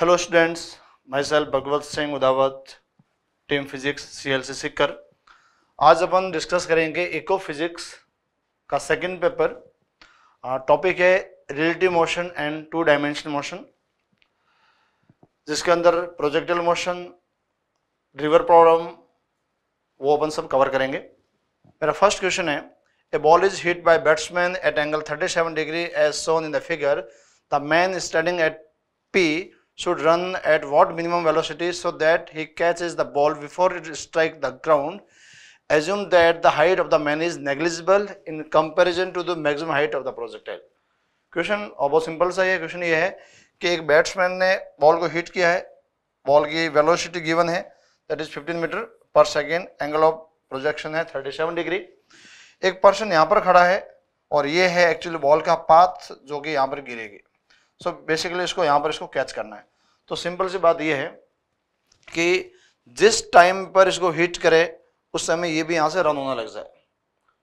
Hello Bhagwat Singh Udawat team physics C L C Sikar आज अपन discuss करेंगे इको फिजिक्स का सेकंड पेपर टॉपिक है relative motion and two dimensional motion जिसके अंदर प्रोजेक्टल मोशन रिवर प्रॉब्लम वो अपन सब कवर करेंगे मेरा फर्स्ट क्वेश्चन है a ball is hit by batsman at angle 37 degree as shown in the figure the man standing at P should run at what minimum velocity so that he catches the ball before it strikes the ground. Assume that the height of the man is negligible in comparison to the maximum height of the projectile. Question और बहुत simple सा ये question ये है कि एक batsman ने ball को हिट किया है बॉल की वेलोसिटी गिवन है that is 15 metre per second angle of projection है 37 डिग्री एक पर्सन यहाँ पर खड़ा है और ये है एक्चुअली बॉल का पाथ जो कि यहाँ पर गिरेगी सो बेसिकली इसको यहाँ पर इसको कैच करना है तो सिंपल सी बात यह है कि जिस टाइम पर इसको हिट करे उस समय ये भी यहाँ से रन होने लग जाए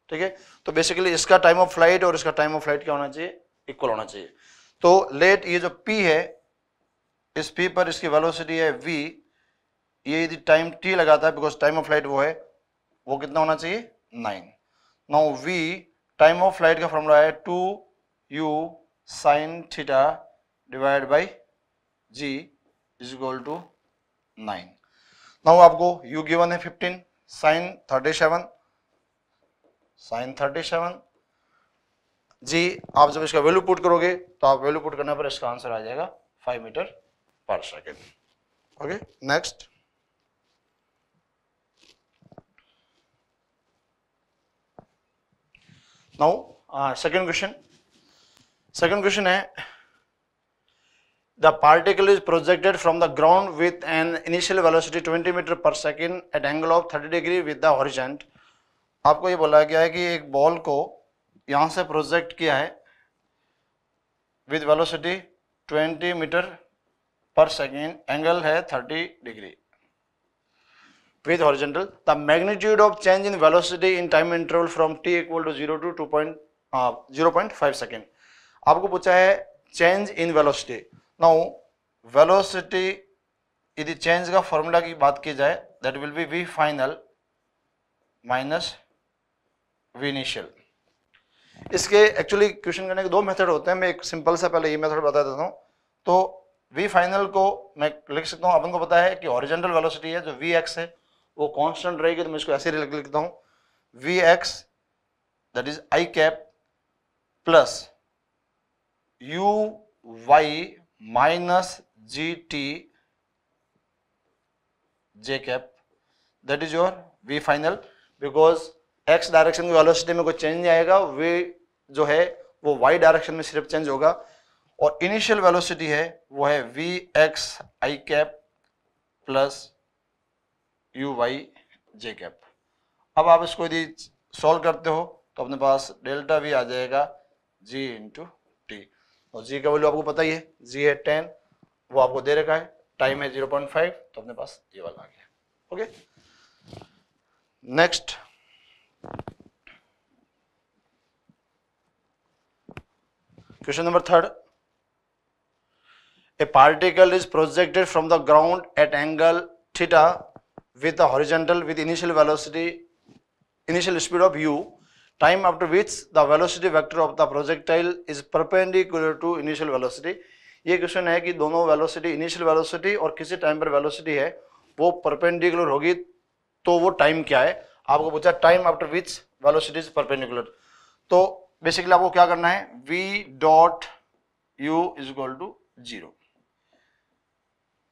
ठीक है तो बेसिकली इसका टाइम ऑफ फ्लाइट और इसका टाइम ऑफ फ्लाइट क्या होना चाहिए इक्वल होना चाहिए तो लेट ये जो पी है इस पी पर इसकी वेलोसिटी है वी ये यदि टाइम टी लगाता है बिकॉज टाइम ऑफ फ्लाइट वो है वो कितना होना चाहिए nine now we time of flight का फॉर्मूला है two u sine theta divide by g is equal to nine now आपको यू गिवन है fifteen sine thirty seven sine thirty seven g आप जब इसका वैल्यू पुट करोगे तो आप वैल्यू पुट करने पर इसका आंसर आ जाएगा five metre per second okay next now second question second question है The particle is projected from the ground with an initial velocity 20 meter per second at angle of 30 degree with the horizon. आपको ये बोला गया है कि एक ball को यहाँ से प्रोजेक्ट किया है with velocity 20 metre per second angle है 30 degree with horizontal the magnitude of change in velocity in time interval from t equal to 0 to 2 point uh, 0.5 second आपको पूछा है change in velocity now velocity यदि change का formula की बात की जाए that will be v final minus we initial इसके एक्चुअली क्वेश्चन करने के दो मेथड होते हैं मैं एक सिंपल सा पहले ये मेथड बता देता हूँ तो वी फाइनल को मैं लिख सकता हूँ अपन को पता है कि ओरिजिनल वेलोसिटी है जो वी एक्स है वो कॉन्स्टेंट रहेगी तो मैं इसको ऐसे लिख लिखता हूँ v x that is i cap plus u y minus g t j cap that is your v final because x direction की वेलोसिटी में कोई चेंज नहीं आएगा V जो है वो वाई डायरेक्शन में सिर्फ चेंज होगा और इनिशियल वेलोसिटी है वो है v x i cap plus u y j cap अब आप इसको यदि सॉल्व करते हो तो अपने पास डेल्टा वी आ जाएगा जी इंटू और जी का वैल्यू आपको पता ही है जी है टेन वो आपको दे रखा है टाइम है जीरो पॉइंट फाइव तो अपने पास ये वाला आ गया okay next question number third a particle is projected from the ground at angle theta with the horizontal with initial velocity initial speed of u time after which the velocity vector of the projectile is perpendicular to initial velocity ये question है कि दोनों velocity initial velocity और किसी time पर velocity है वो perpendicular होगी तो वो टाइम क्या है आपको पूछा time after which velocity is perpendicular तो बेसिकली आपको क्या करना है v dot u is equal to zero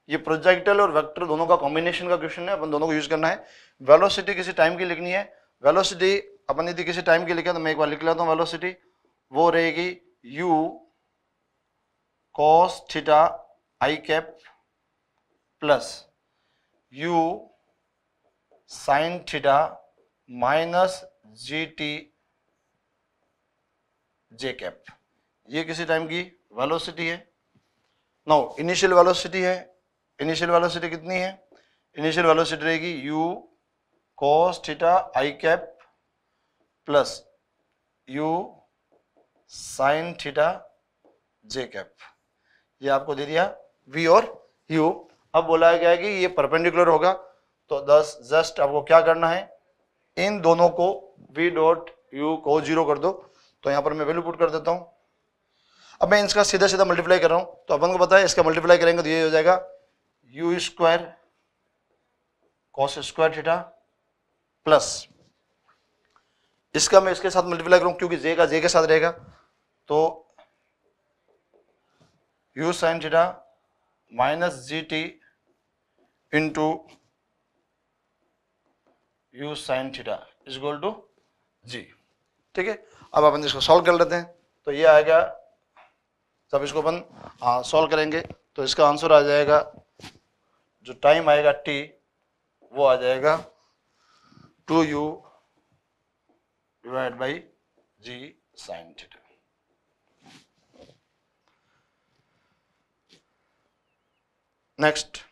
ये प्रोजेक्टल और वेक्टर दोनों का कॉम्बिनेशन का क्वेश्चन है अपन दोनों को यूज करना है वेलोसिटी किसी टाइम की लिखनी है वेलोसिटी अपन यदि किसी टाइम की लिखे तो मैं एक बार लिख लेता हूँ वेलोसिटी वो रहेगी u cos theta i cap plus u sine theta minus g t j cap ये किसी टाइम की वेलोसिटी है नो इनिशियल वेलोसिटी है इनिशियल वेलोसिटी कितनी है इनिशियल वेलोसिटी रहेगी u cos theta i cap plus u sine theta j cap ये आपको दे दिया वी और यू अब बोला गया कि ये परपेंडिकुलर होगा तो दस जस्ट आपको क्या करना है इन दोनों को वी डॉट यू को जीरो कर दो तो यहां पर मैं वैल्यू पुट कर देता हूं अब मैं इसका सीधा सीधा मल्टीप्लाई कर रहा हूं तो अपन को पता है इसका मल्टीप्लाई करेंगे तो ये हो जाएगा u square cos square theta plus इसका मैं इसके साथ मल्टीप्लाई करूँ क्योंकि जे का जे के साथ रहेगा तो u sine theta minus g t into u sine theta is equal to g ठीक है अब अपन इसको सॉल्व कर लेते हैं तो ये आएगा जब इसको अपन सॉल्व हाँ, करेंगे तो इसका आंसर आ जाएगा जो टाइम आएगा टी वो आ जाएगा two u divided by g sin theta. Next,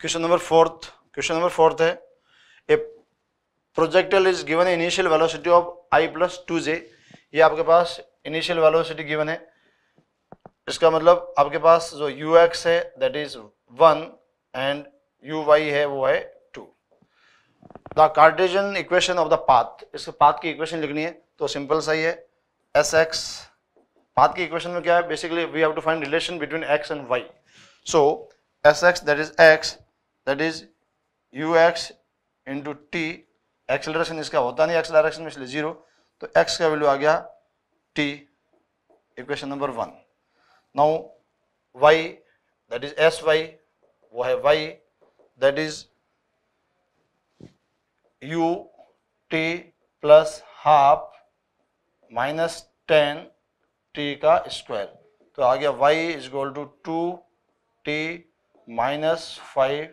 question number fourth. Question number fourth है a projectile is given initial velocity of i plus 2j. ये आपके पास इनिशियल वेलोसिटी गिवन है इसका मतलब आपके पास जो यू एक्स है that is one and u y है वो है the Cartesian equation of the path इसको पाथ की इक्वेशन लिखनी है तो सिंपल सा ही है एस एक्स पाथ की इक्वेशन में क्या है basically we have to find relation between x and y so s x that is x that is u x into t acceleration इसका होता नहीं एक्स डायरेक्शन में इसलिए जीरो तो एक्स का वैल्यू आ गया t equation number one now y that is s y वो है y that is u t plus half minus ten t का स्क्वायर तो आ गया y is equal to two t minus five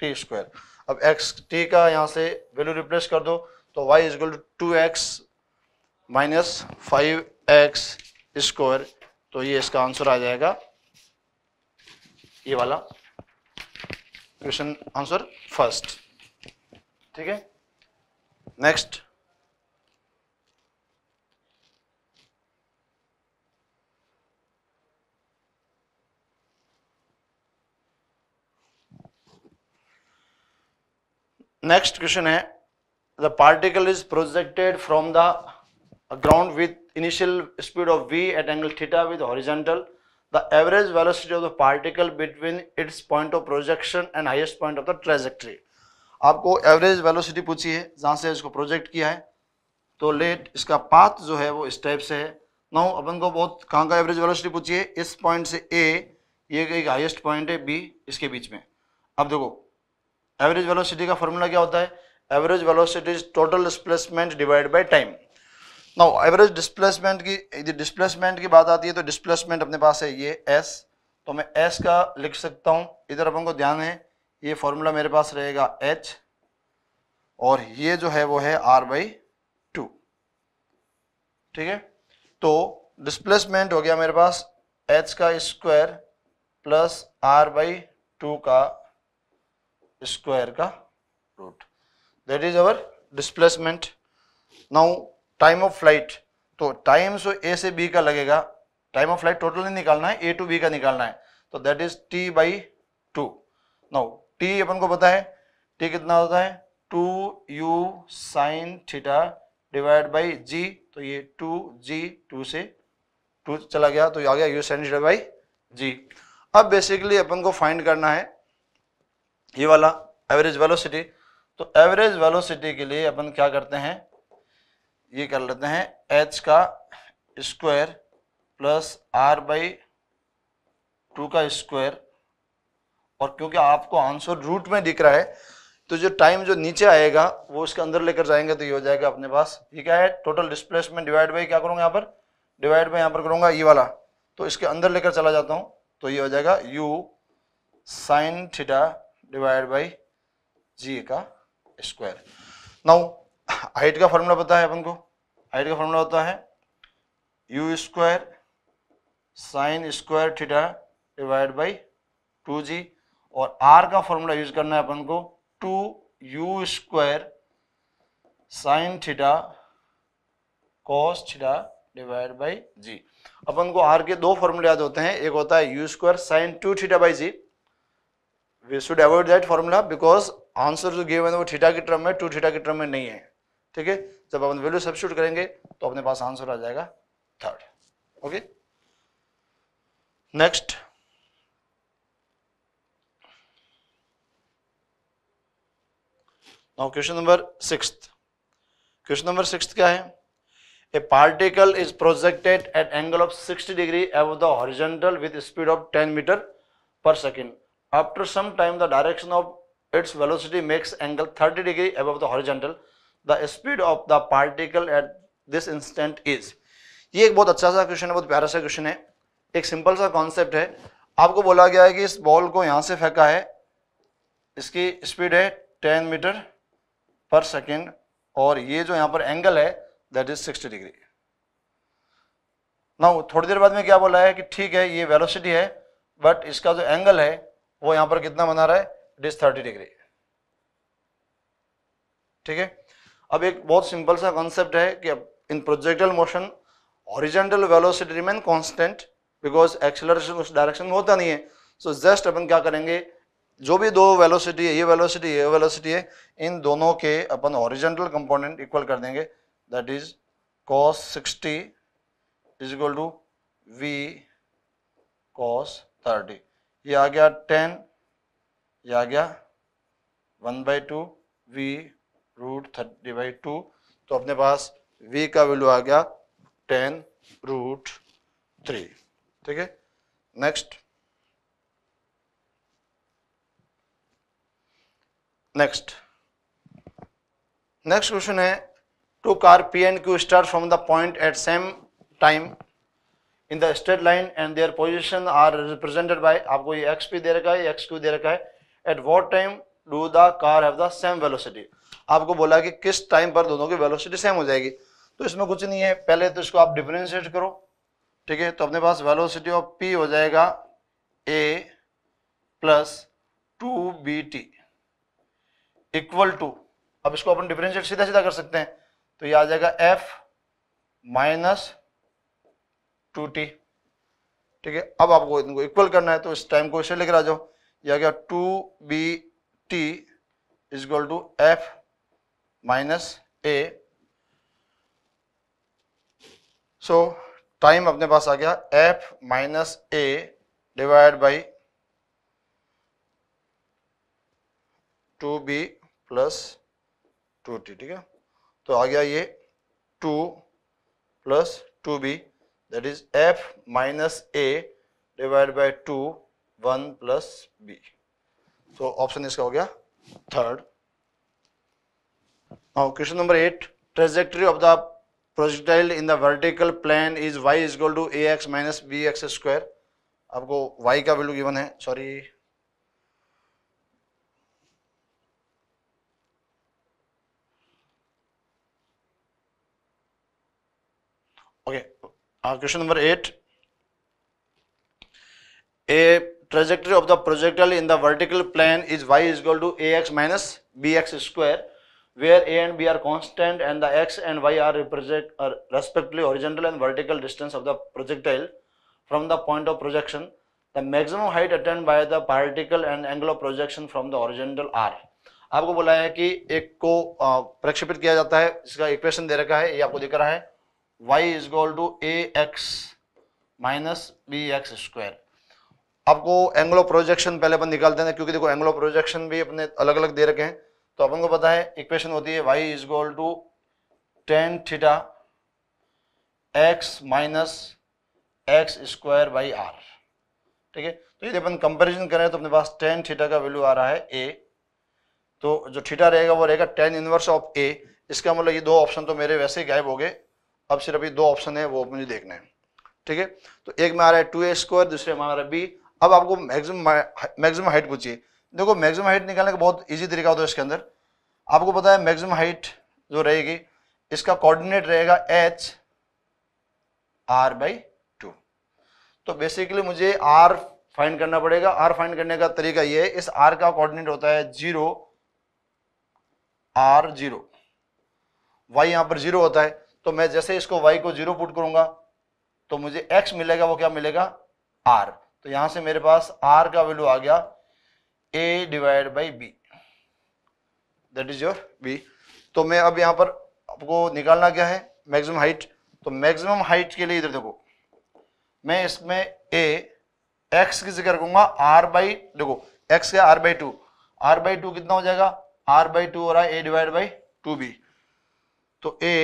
t square अब x t का यहाँ से वैल्यू रिप्लेस कर दो तो y is equal to two x minus five x square तो ये इसका आंसर आ जाएगा ये वाला क्वेश्चन आंसर फर्स्ट ठीक है Next. next question is: the particle is projected from the ground with initial speed of v at angle theta with horizontal the average velocity of the particle between its point of projection and highest point of the trajectory आपको average velocity पूछी है जहाँ से इसको project किया है तो late इसका पाथ जो है वो इस टाइप से है नौ अपन को बहुत कहाँ का एवरेज वेलोसिटी पूछी है इस पॉइंट से ए ये एक हाईएस्ट पॉइंट है बी इसके बीच में अब देखो एवरेज वेलोसिटी का फॉर्मूला क्या होता है average velocity is total displacement divide by time now average displacement की यदि डिस्प्लेसमेंट की बात आती है तो डिस्प्लेसमेंट अपने पास है ये एस तो मैं एस का लिख सकता हूँ इधर अपन को ध्यान है ये फॉर्मूला मेरे पास रहेगा एच और ये जो है वो है आर बाई टू ठीक है तो डिस्प्लेसमेंट हो गया मेरे पास एच का square plus R by two का स्क्वायर का root that is our displacement now time of flight तो टाइम सो ए से बी का लगेगा टाइम ऑफ फ्लाइट टोटल नहीं निकालना है ए टू बी का निकालना है तो that is t by two now t अपन को पता है टी कितना होता है two u sine theta divide by g तो ये टू जी टू से टू चला गया तो आ गया u sine theta by g अब बेसिकली अपन को फाइंड करना है ये वाला एवरेज वेलोसिटी तो एवरेज वेलोसिटी के लिए अपन क्या करते हैं ये कर लेते हैं एच का square plus R by two का स्क्वायर और क्योंकि आपको आंसर रूट में दिख रहा है तो जो टाइम जो नीचे आएगा वो उसके अंदर लेकर जाएंगे तो ये हो जाएगा अपने पास ये क्या है टोटल डिस्प्लेसमेंट डिवाइड बाई क्या करूँगा यहाँ पर डिवाइड बाई यहाँ पर करूँगा ये e वाला तो इसके अंदर लेकर चला जाता हूँ तो ये हो जाएगा u sine theta divide by g का स्क्वायर नाउ हाइट का फॉर्मूला पता है अपन को हाइट का फॉर्मूला होता है u square sine square theta divide by two g और आर का फॉर्मूला यूज करना है अपन को two u square sine theta cos theta divide by g अपन को आर के दो फॉर्मूले याद होते हैं एक होता है u square sine two theta by g we should avoid that formula because answer जो गिवन है वो थीटा के टर्म में टू थीटा के टर्म में नहीं है ठीक है जब अपन वैल्यू सब्सिट्यूट करेंगे तो अपने पास आंसर आ जाएगा third okay next okay? Now question number six question number six क्या है a particle is projected at angle of 60 degree above the horizontal with speed of 10 metre per second after some time the direction of its velocity makes angle 30 degree above the horizontal the speed of the particle at this instant is ये एक बहुत अच्छा सा question है बहुत प्यारा सा question है एक सिंपल सा कॉन्सेप्ट है आपको बोला गया है कि इस बॉल को यहाँ से फेंका है इसकी स्पीड है टेन मीटर पर सेकेंड और ये जो यहाँ पर एंगल है दैट इज 60 डिग्री ना थोड़ी देर बाद में क्या बोला है कि ठीक है ये वेलोसिटी है बट इसका जो एंगल है वो यहाँ पर कितना बना रहा है इट इज थर्टी डिग्री ठीक है अब एक बहुत सिंपल सा कॉन्सेप्ट है कि in projectile motion horizontal velocity remain constant because acceleration उस डायरेक्शन में होता नहीं है सो so जस्ट अपन क्या करेंगे जो भी दो वेलोसिटी है ये वेलोसिटी ये वेलोसिटी है इन दोनों के अपन ओरिजेंटल कंपोनेंट इक्वल कर देंगे that is cos 60 is equal to v cos 30 ये आ गया 10 ये आ गया 1 by two v root thirty by two तो अपने पास v का वैल्यू आ गया 10 रूट थ्री ठीक है नेक्स्ट नेक्स्ट नेक्स्ट क्वेश्चन है two car P and Q start from the point at same time in the straight line and their position are represented by आपको ये एक्स पी दे रखा है x Q दे रखा है at what time do the car have the same velocity आपको बोला कि किस टाइम पर दोनों की वेलोसिटी सेम हो जाएगी तो इसमें कुछ नहीं है पहले तो इसको आप डिफ्रेंशिएट करो ठीक है तो अपने पास वेलोसिटी ऑफ पी हो जाएगा a plus two b t equal to अब इसको अपन डिफरेंशिएट सीधा सीधा कर सकते हैं तो ये आ जाएगा f माइनस टू टी ठीक है अब आपको इनको इक्वल करना है तो इस टाइम को इसे लेकर आ जाओ ये आ गया two b t is equal to f minus a so time अपने पास आ गया f minus a divide by two b plus two t ठीक है तो आ गया ये two plus two b that is f minus a divide by two one plus b so option इसका हो गया third now question number eight trajectory of the the vertical the is y is y to a x minus b x square आपको y का value given है sorry okay question number eight a trajectory of the projectile in the vertical plane is y is two a x minus b x square where a and b are constant and the x and y are represent respectively horizontal and vertical distance of the projectile from the point of projection the maximum height attained by the particle and angle of projection from the horizontal are आपको बोला है कि एक को uh, प्रक्षेपित किया जाता है इसका इक्वेशन दे रखा है ये आपको दिख रहा है y is equal to a x minus b x square आपको एंग्लो प्रोजेक्शन पहले अपन निकालते हैं क्योंकि देखो एंग्लो प्रोजेक्शन भी अपने अलग अलग दे रखे हैं तो अपन को पता है इक्वेशन होती है y is equal to tan theta x minus x square by r ठीक है तो यदि अपन कंपेरिजन करें तो अपने पास टेन थीटा का वैल्यू आ रहा है ए तो जो थीटा रहेगा वो रहेगा टेन इनवर्स ऑफ ए इसका मतलब ये दो ऑप्शन तो मेरे वैसे ही गायब हो गए अब सिर्फ ये दो ऑप्शन है वो मुझे देखना है ठीक है तो एक में आ रहा है टू ए स्क्वायर दूसरे में आ रहा है बी अब आपको मैक्सिमम मैक्सिमम हाइट पूछिए देखो मैक्सिमम हाइट निकालने का बहुत इजी तरीका होता है इसके अंदर आपको पता है मैक्सिमम हाइट जो रहेगी इसका कोऑर्डिनेट रहेगा एच आर बाई टू तो बेसिकली मुझे आर फाइंड करना पड़ेगा आर फाइंड करने का तरीका ये है इस आर का कोऑर्डिनेट होता है जीरो आर जीरो वाई यहाँ पर जीरो होता है तो मैं जैसे इसको वाई को जीरो पुट करूंगा तो मुझे एक्स मिलेगा वो क्या मिलेगा आर तो यहां से मेरे पास आर का वैल्यू आ गया a divide by b that is your b तो मैं अब यहां पर आपको निकालना क्या है मैक्सिमम हाइट तो मैक्सिमम हाइट के लिए इधर देखो मैं इसमें ए एक्स की जिक्र करूंगा आर बाई देखो एक्स क्या r by two r by two कितना हो जाएगा आर बाई टू हो रहा है a divide by two b तो a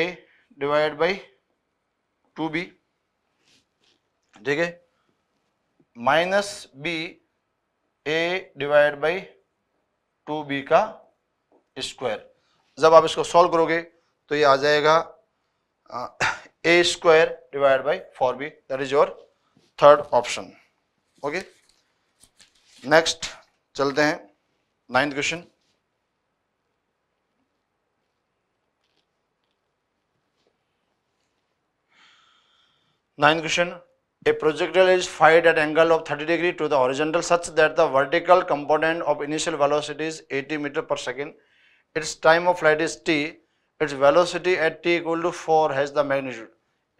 divide by two b ठीक है minus b a divide by two b का स्क्वायर जब आप इसको सॉल्व करोगे तो ये आ जाएगा a square divide by four b that is your third option okay next चलते हैं ninth question Ninth question. A projectile is fired at angle of 30 degree to the horizontal such that the vertical component of initial velocity is 80 meter per second. Its time of flight is t. Its velocity at t equal to 4 has the magnitude.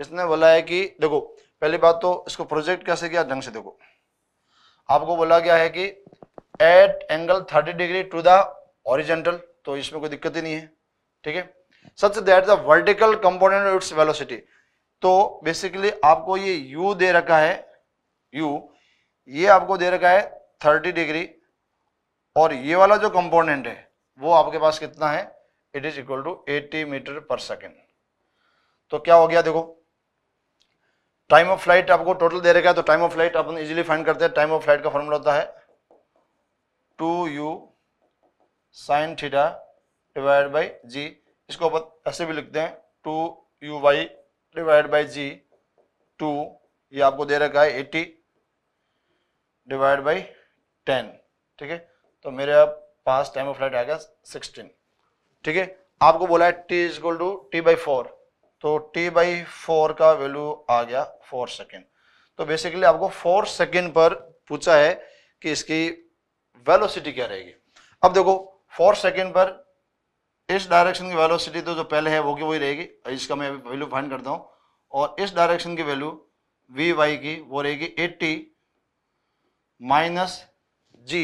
इसने बोला है कि देखो पहली बात तो इसको project कैसे किया ढंग से देखो आपको बोला गया है कि at angle 30 degree to the horizontal तो इसमें कोई दिक्कत ही नहीं है ठीक है such that the vertical component of its velocity तो बेसिकली आपको ये U दे रखा है U ये आपको दे रखा है 30 डिग्री और ये वाला जो कंपोनेंट है वो आपके पास कितना है it is equal to 80 metre per second तो क्या हो गया देखो टाइम ऑफ फ्लाइट आपको टोटल दे रखा है तो टाइम ऑफ फ्लाइट अपन इजीली फाइंड करते हैं टाइम ऑफ फ्लाइट का फॉर्मूला होता है two u sine theta divide by g इसको अपन ऐसे भी लिखते हैं two u by divide by g टू ये आपको दे रखा है एटी डिवाइड बाई टेन ठीक है तो मेरे आप पास टाइम ऑफ फ्लाइट आ गया सिक्सटीन ठीक है आपको बोला है t is equal to t by four तो टी बाई फोर का वैल्यू आ गया फोर सेकेंड तो बेसिकली आपको फोर सेकेंड पर पूछा है कि इसकी वेलोसिटी क्या रहेगी अब देखो फोर सेकेंड पर इस डायरेक्शन की वेलोसिटी तो जो पहले है वो की वही रहेगी इसका मैं अभी वैल्यू फाइंड करता हूँ और इस डायरेक्शन की वैल्यू वी वाई की वो रहेगी एट्टी माइनस जी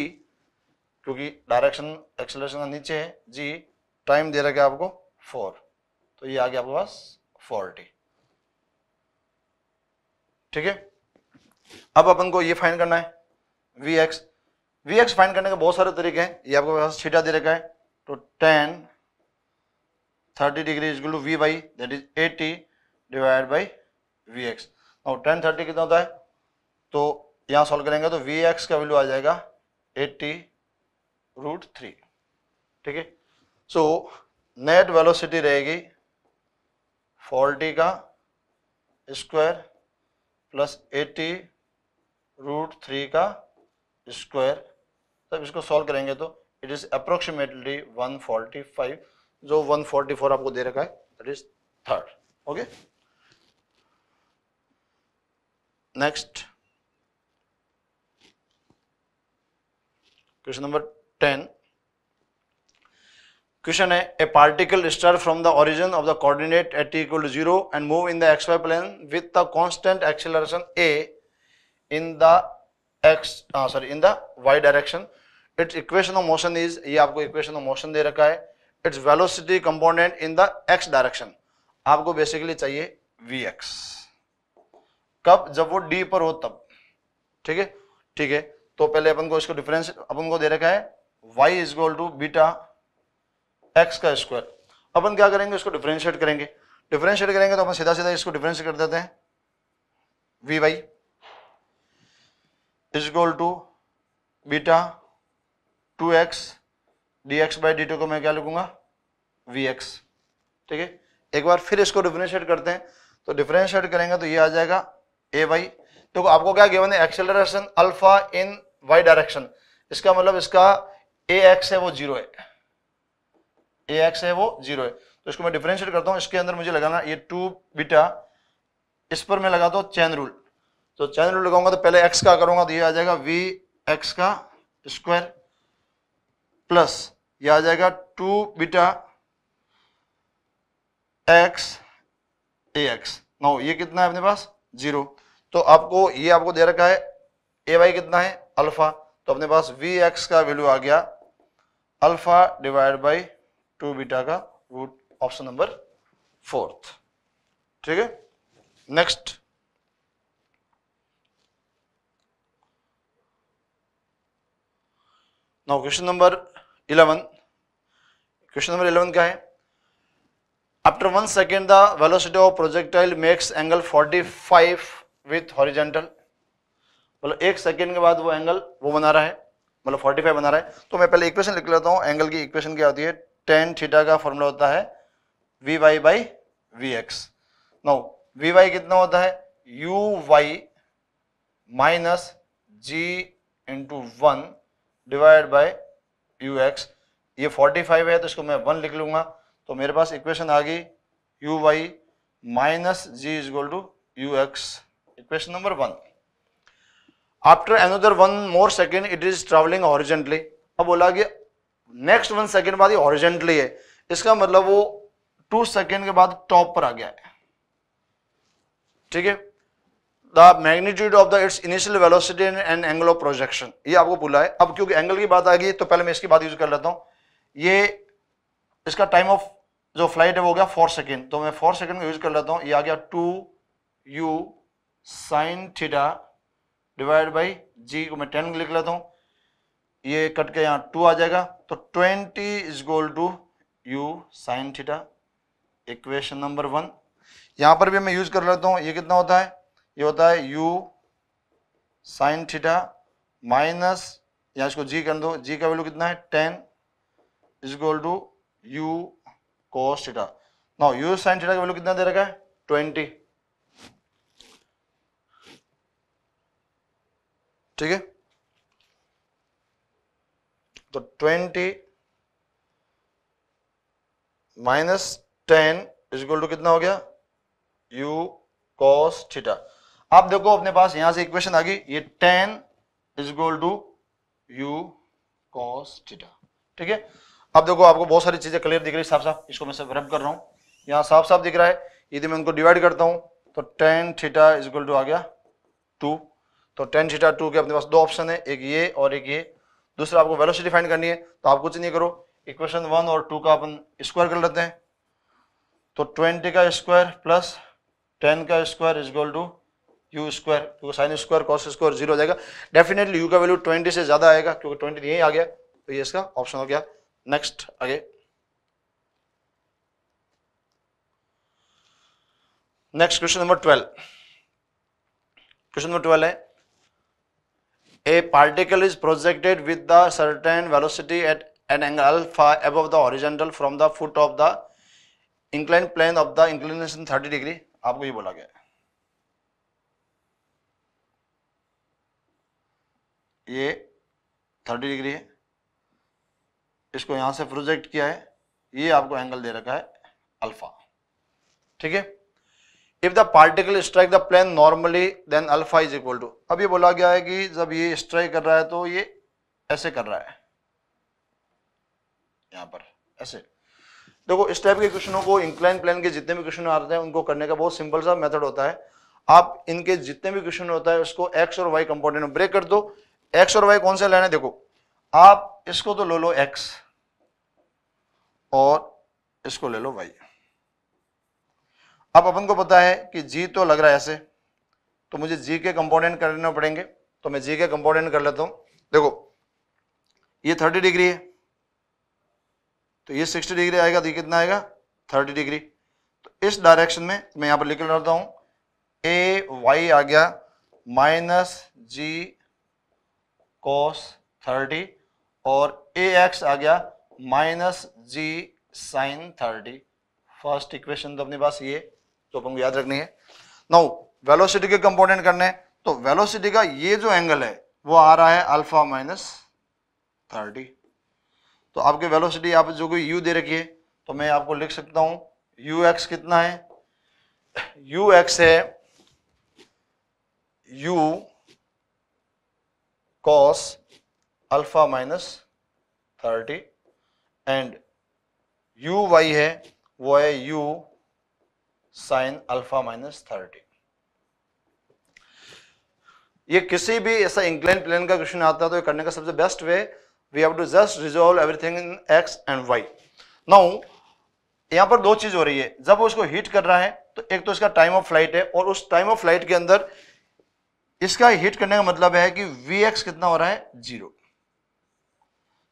क्योंकि डायरेक्शन एक्सलेशन का नीचे है जी टाइम दे रखा है आपको फोर तो ये आ गया आपके पास फोर्टी ठीक है अब अपन को ये फाइन करना है v x v x find करने के बहुत सारे तरीके हैं ये आपके पास छीटा दे रखा है तो tan 30 degree is to we by that is 80 divided by v x tan tan thirty कितना होता है तो यहाँ सॉल्व करेंगे तो वी एक्स का वैल्यू आ जाएगा 80 रूट थ्री ठीक है सो नेट velocity रहेगी 40 का स्क्वायर प्लस 80 रूट थ्री का square. तब इसको सॉल्व करेंगे तो इट इज़ अप्रोक्सीमेटली 145 जो 144 आपको दे रखा है that is third okay next question number ten question है a particle start from the origin of the coordinate at equal to zero and move in the x y plane with the constant acceleration a in the x sorry in the y direction its equation of motion is ये आपको equation of motion दे रखा है its velocity component in the x direction आपको basically चाहिए we x कब जब वो डी पर हो तब ठीक है ठीक है तो पहले अपन को इसको डिफरेंस अपन को दे रखा है y is equal to beta x का स्क्वायर अपन क्या करेंगे इसको डिफरेंशिएट करेंगे डिफरेंशिएट करेंगे तो अपन सीधा सीधा इसको डिफरेंशिएट कर देते हैं v y is equal to beta two x d x by d two को मैं क्या लिखूंगा वी एक्स ठीक है एक बार फिर इसको डिफ्रेंशिएट करते हैं तो डिफ्रेंशिएट करेंगे तो ये आ जाएगा ए वाई देखो तो आपको क्या गिवन है acceleration alpha in y direction इसका मतलब इसका ए एक्स है वो जीरो है ए एक्स है वो जीरो है तो इसको मैं डिफ्रेंशिएट करता हूँ इसके अंदर मुझे लगाना ये टू बीटा इस पर मैं लगाता हूँ चैन रूल तो चैन रूल लगाऊंगा तो पहले एक्स का करूंगा तो ये आ जाएगा वी एक्स का स्क्वायर प्लस यह आ जाएगा two beta x a x नौ ये कितना है अपने पास जीरो तो आपको ये आपको दे रखा है ए वाई कितना है अल्फा तो अपने पास वी एक्स का वैल्यू आ गया alpha divide by two beta का रूट ऑप्शन नंबर फोर्थ ठीक है next now question number eleven question number eleven क्या है after one second the velocity of projectile makes angle 45 with horizontal मतलब एक सेकेंड के बाद वो एंगल वो बना रहा है मतलब 45 बना रहा है तो मैं पहले इक्वेशन लिख लेता हूँ एंगल की इक्वेशन क्या होती है टेन थीटा का फॉर्मूला होता है v y by v x नौ वी वाई कितना होता है u y minus g into one divide by u x ये फोर्टी फाइव है तो इसको मैं वन लिख लूँगा तो मेरे पास इक्वेशन आ गई u y minus g is equal to u x equation number one after another one more second it is travelling horizontally अब बोला कि नेक्स्ट वन सेकेंड बाद ये है इसका मतलब वो टू सेकेंड के बाद टॉप पर आ गया है ठीक है the magnitude of the its initial velocity and angle of projection ये आपको बोला है अब क्योंकि एंगल की बात आ गई तो पहले मैं इसकी बात यूज कर लेता हूँ ये इसका टाइम ऑफ जो फ्लाइट है वो हो गया फोर सेकेंड तो मैं फोर सेकेंड में यूज कर लेता हूँ ये आ गया two u sine theta divide by g को मैं टेन लिख लेता हूँ ये कट के यहाँ टू आ जाएगा तो twenty is equal to u sine theta equation number one यहाँ पर भी मैं यूज कर लेता हूँ ये कितना होता है ये होता है u साइन थीटा माइनस या इसको g कर दो g का वैल्यू कितना है ten is equal to u cos theta ना यू साइन थीटा का वैल्यू कितना दे रखा है ट्वेंटी ठीक है तो twenty minus ten equal to कितना हो गया यू कॉस थीटा अब देखो अपने पास यहां से इक्वेशन आ गई ये ten is equal to u cos theta ठीक है अब देखो आपको बहुत सारी चीजें क्लियर दिख रही है साफ साफ इसको मैं सब रब कर रहा हूं यहाँ साफ साफ दिख रहा है यदि मैं उनको डिवाइड करता हूँ तो tan theta is equal to आ गया टू तो टेन थीटा टू के अपने पास दो ऑप्शन है एक ये और एक ये दूसरा आपको वेलोसिटी फाइंड करनी है तो आप कुछ नहीं करो इक्वेशन वन और टू का अपन स्क्वायर कर लेते हैं तो ट्वेंटी का स्क्वायर प्लस टेन का square is equal to u square क्योंकि sine square cos square zero हो जाएगा डेफिनेटली यू का वैल्यू ट्वेंटी से ज़्यादा आएगा क्योंकि ट्वेंटी यही आ गया तो ये इसका ऑप्शन हो गया नेक्स्ट आगे next question number twelve question number twelve is a particle is projected with the certain velocity at an angle alpha above the horizontal from the foot of the incline plane of the inclination 30 degree आपको ये बोला गया है ये thirty degree है इसको यहाँ से प्रोजेक्ट किया है ये आपको एंगल दे रखा है अल्फा ठीक है if the particle strike the plane normally then alpha is equal to अब ये बोला गया है कि जब ये स्ट्राइक कर रहा है तो ये ऐसे कर रहा है यहाँ पर ऐसे देखो इस टाइप के क्वेश्चनों को इंक्लाइन प्लेन के जितने भी क्वेश्चन आते हैं उनको करने का बहुत सिंपल सा मेथड होता है आप इनके जितने भी क्वेश्चन होता है उसको एक्स और वाई कंपोनेंट में ब्रेक कर दो एक्स और वाई कौन से लेने देखो आप इसको तो लो लो एक्स और इसको ले लो वाई अब अपन को पता है कि जी तो लग रहा है ऐसे तो मुझे जी के कंपोनेंट करने पड़ेंगे तो मैं जी के कंपोनेंट कर लेता हूं देखो ये थर्टी डिग्री है तो ये सिक्सटी डिग्री आएगा तो कितना आएगा थर्टी डिग्री तो इस डायरेक्शन में मैं यहां पर लिख लेता हूं ए वाई आ गया माइनस जी कॉस थर्टी और ए एक्स आ गया minus g sine thirty first equation तो अपने पास ये तो अपन को याद रखनी है नाउ वेलोसिटी के कंपोनेंट करने तो वेलोसिटी का ये जो एंगल है वो आ रहा है अल्फा माइनस थर्टी तो आपके वेलोसिटी आप जो कोई यू दे रखी है तो मैं आपको लिख सकता हूं यू एक्स कितना है यू एक्स है u cos alpha minus thirty and u y है वो है u sine alpha minus thirty ये किसी भी ऐसा इंक्लाइन प्लेन का क्वेश्चन आता है तो ये करने का सबसे best way we have to just resolve everything in x and y now यहां पर दो चीज हो रही है जब वो उसको हीट कर रहा है तो एक तो इसका टाइम ऑफ फ्लाइट है और उस टाइम ऑफ फ्लाइट के अंदर इसका हिट करने का मतलब है कि वी एक्स कितना हो रहा है जीरो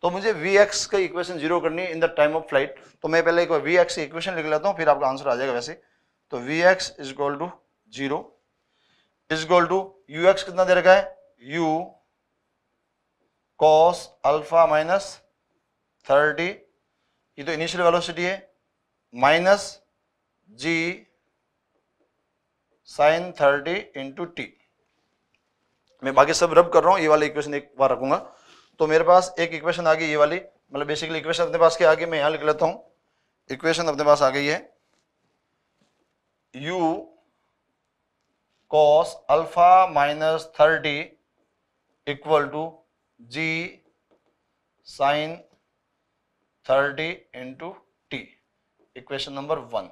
तो मुझे वी एक्स का इक्वेशन जीरो करनी है in the time of flight तो मैं पहले एक बार वी एक्स इक्वेशन लिख लेता हूँ फिर आपका आंसर आ जाएगा वैसे तो v x is equal to zero is equal to u x कितना दे रखा है u cos alpha minus thirty ये तो इनिशियल वेलोसिटी है minus g sine thirty into t मैं बाकी सब रब कर रहा हूँ ये वाली इक्वेशन एक बार रखूंगा तो मेरे पास एक इक्वेशन आ गई ये वाली मतलब बेसिकली इक्वेशन अपने पास के आगे मैं यहाँ लिख लेता हूँ इक्वेशन अपने पास आ गई है u cos alpha minus thirty equal to g sine thirty into t equation number one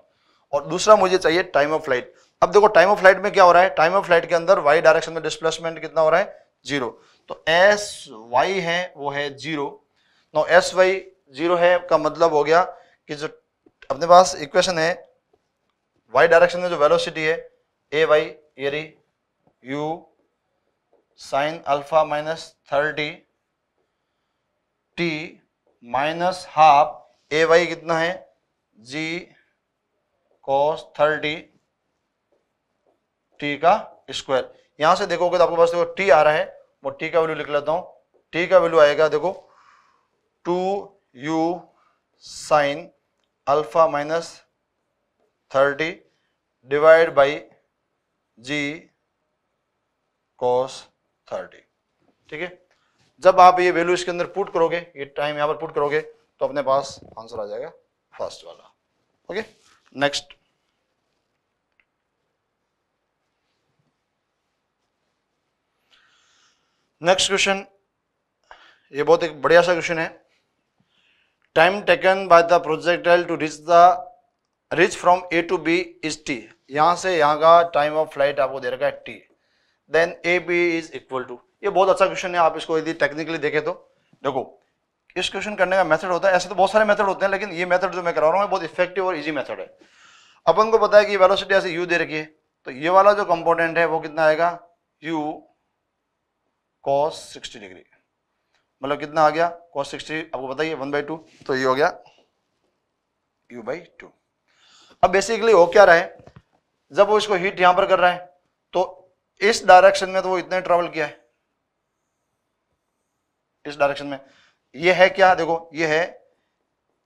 और दूसरा मुझे चाहिए टाइम ऑफ फ्लाइट अब देखो टाइम ऑफ फ्लाइट में क्या हो रहा है टाइम ऑफ फ्लाइट के अंदर वाई डायरेक्शन में डिस्प्लेसमेंट कितना हो रहा है जीरो तो एस वाई है वो है zero no s y zero है का मतलब हो गया कि जो अपने पास इक्वेशन है वाई डायरेक्शन में जो वेलोसिटी है ए वाई ये रही u sine alpha minus thirty t minus half a y कितना है जी कॉस थर्टी टी का स्क्वायर यहां से देखोगे तो आपके पास देखो टी आ रहा है मैं टी का वैल्यू लिख लेता हूं टी का वैल्यू आएगा देखो two u sine alpha minus thirty divide by g cos thirty ठीक है जब आप ये वैल्यू इसके अंदर पुट करोगे ये टाइम यहां पर पुट करोगे तो अपने पास आंसर आ जाएगा फर्स्ट वाला ओके नेक्स्ट नेक्स्ट क्वेश्चन ये बहुत एक बढ़िया सा क्वेश्चन है time taken by the projectile to reach the reach from A to B is t यहाँ से यहाँ का टाइम ऑफ फ्लाइट आपको दे रखा है t then A B is equal to ये बहुत अच्छा क्वेश्चन है आप इसको यदि टेक्निकली देखें तो देखो इस क्वेश्चन करने का मेथड होता है ऐसे तो बहुत सारे मेथड होते हैं लेकिन ये मेथड जो मैं करा रहा हूँ बहुत इफेक्टिव और इजी मेथड है अपन को पता है कि वेलोसिटी ऐसे यू दे रखी है तो ये वाला जो कंपोनेंट है वो कितना आएगा यू कॉस सिक्सटी डिग्री मतलब कितना आ गया कॉस सिक्सटी आपको बताइए वन बाई टू तो ये हो गया यू बाई टू अब बेसिकली हो क्या रहा है जब वो इसको हीट यहां पर कर रहा है तो इस डायरेक्शन में तो वो इतने ट्रेवल किया है इस डायरेक्शन में ये है क्या देखो ये है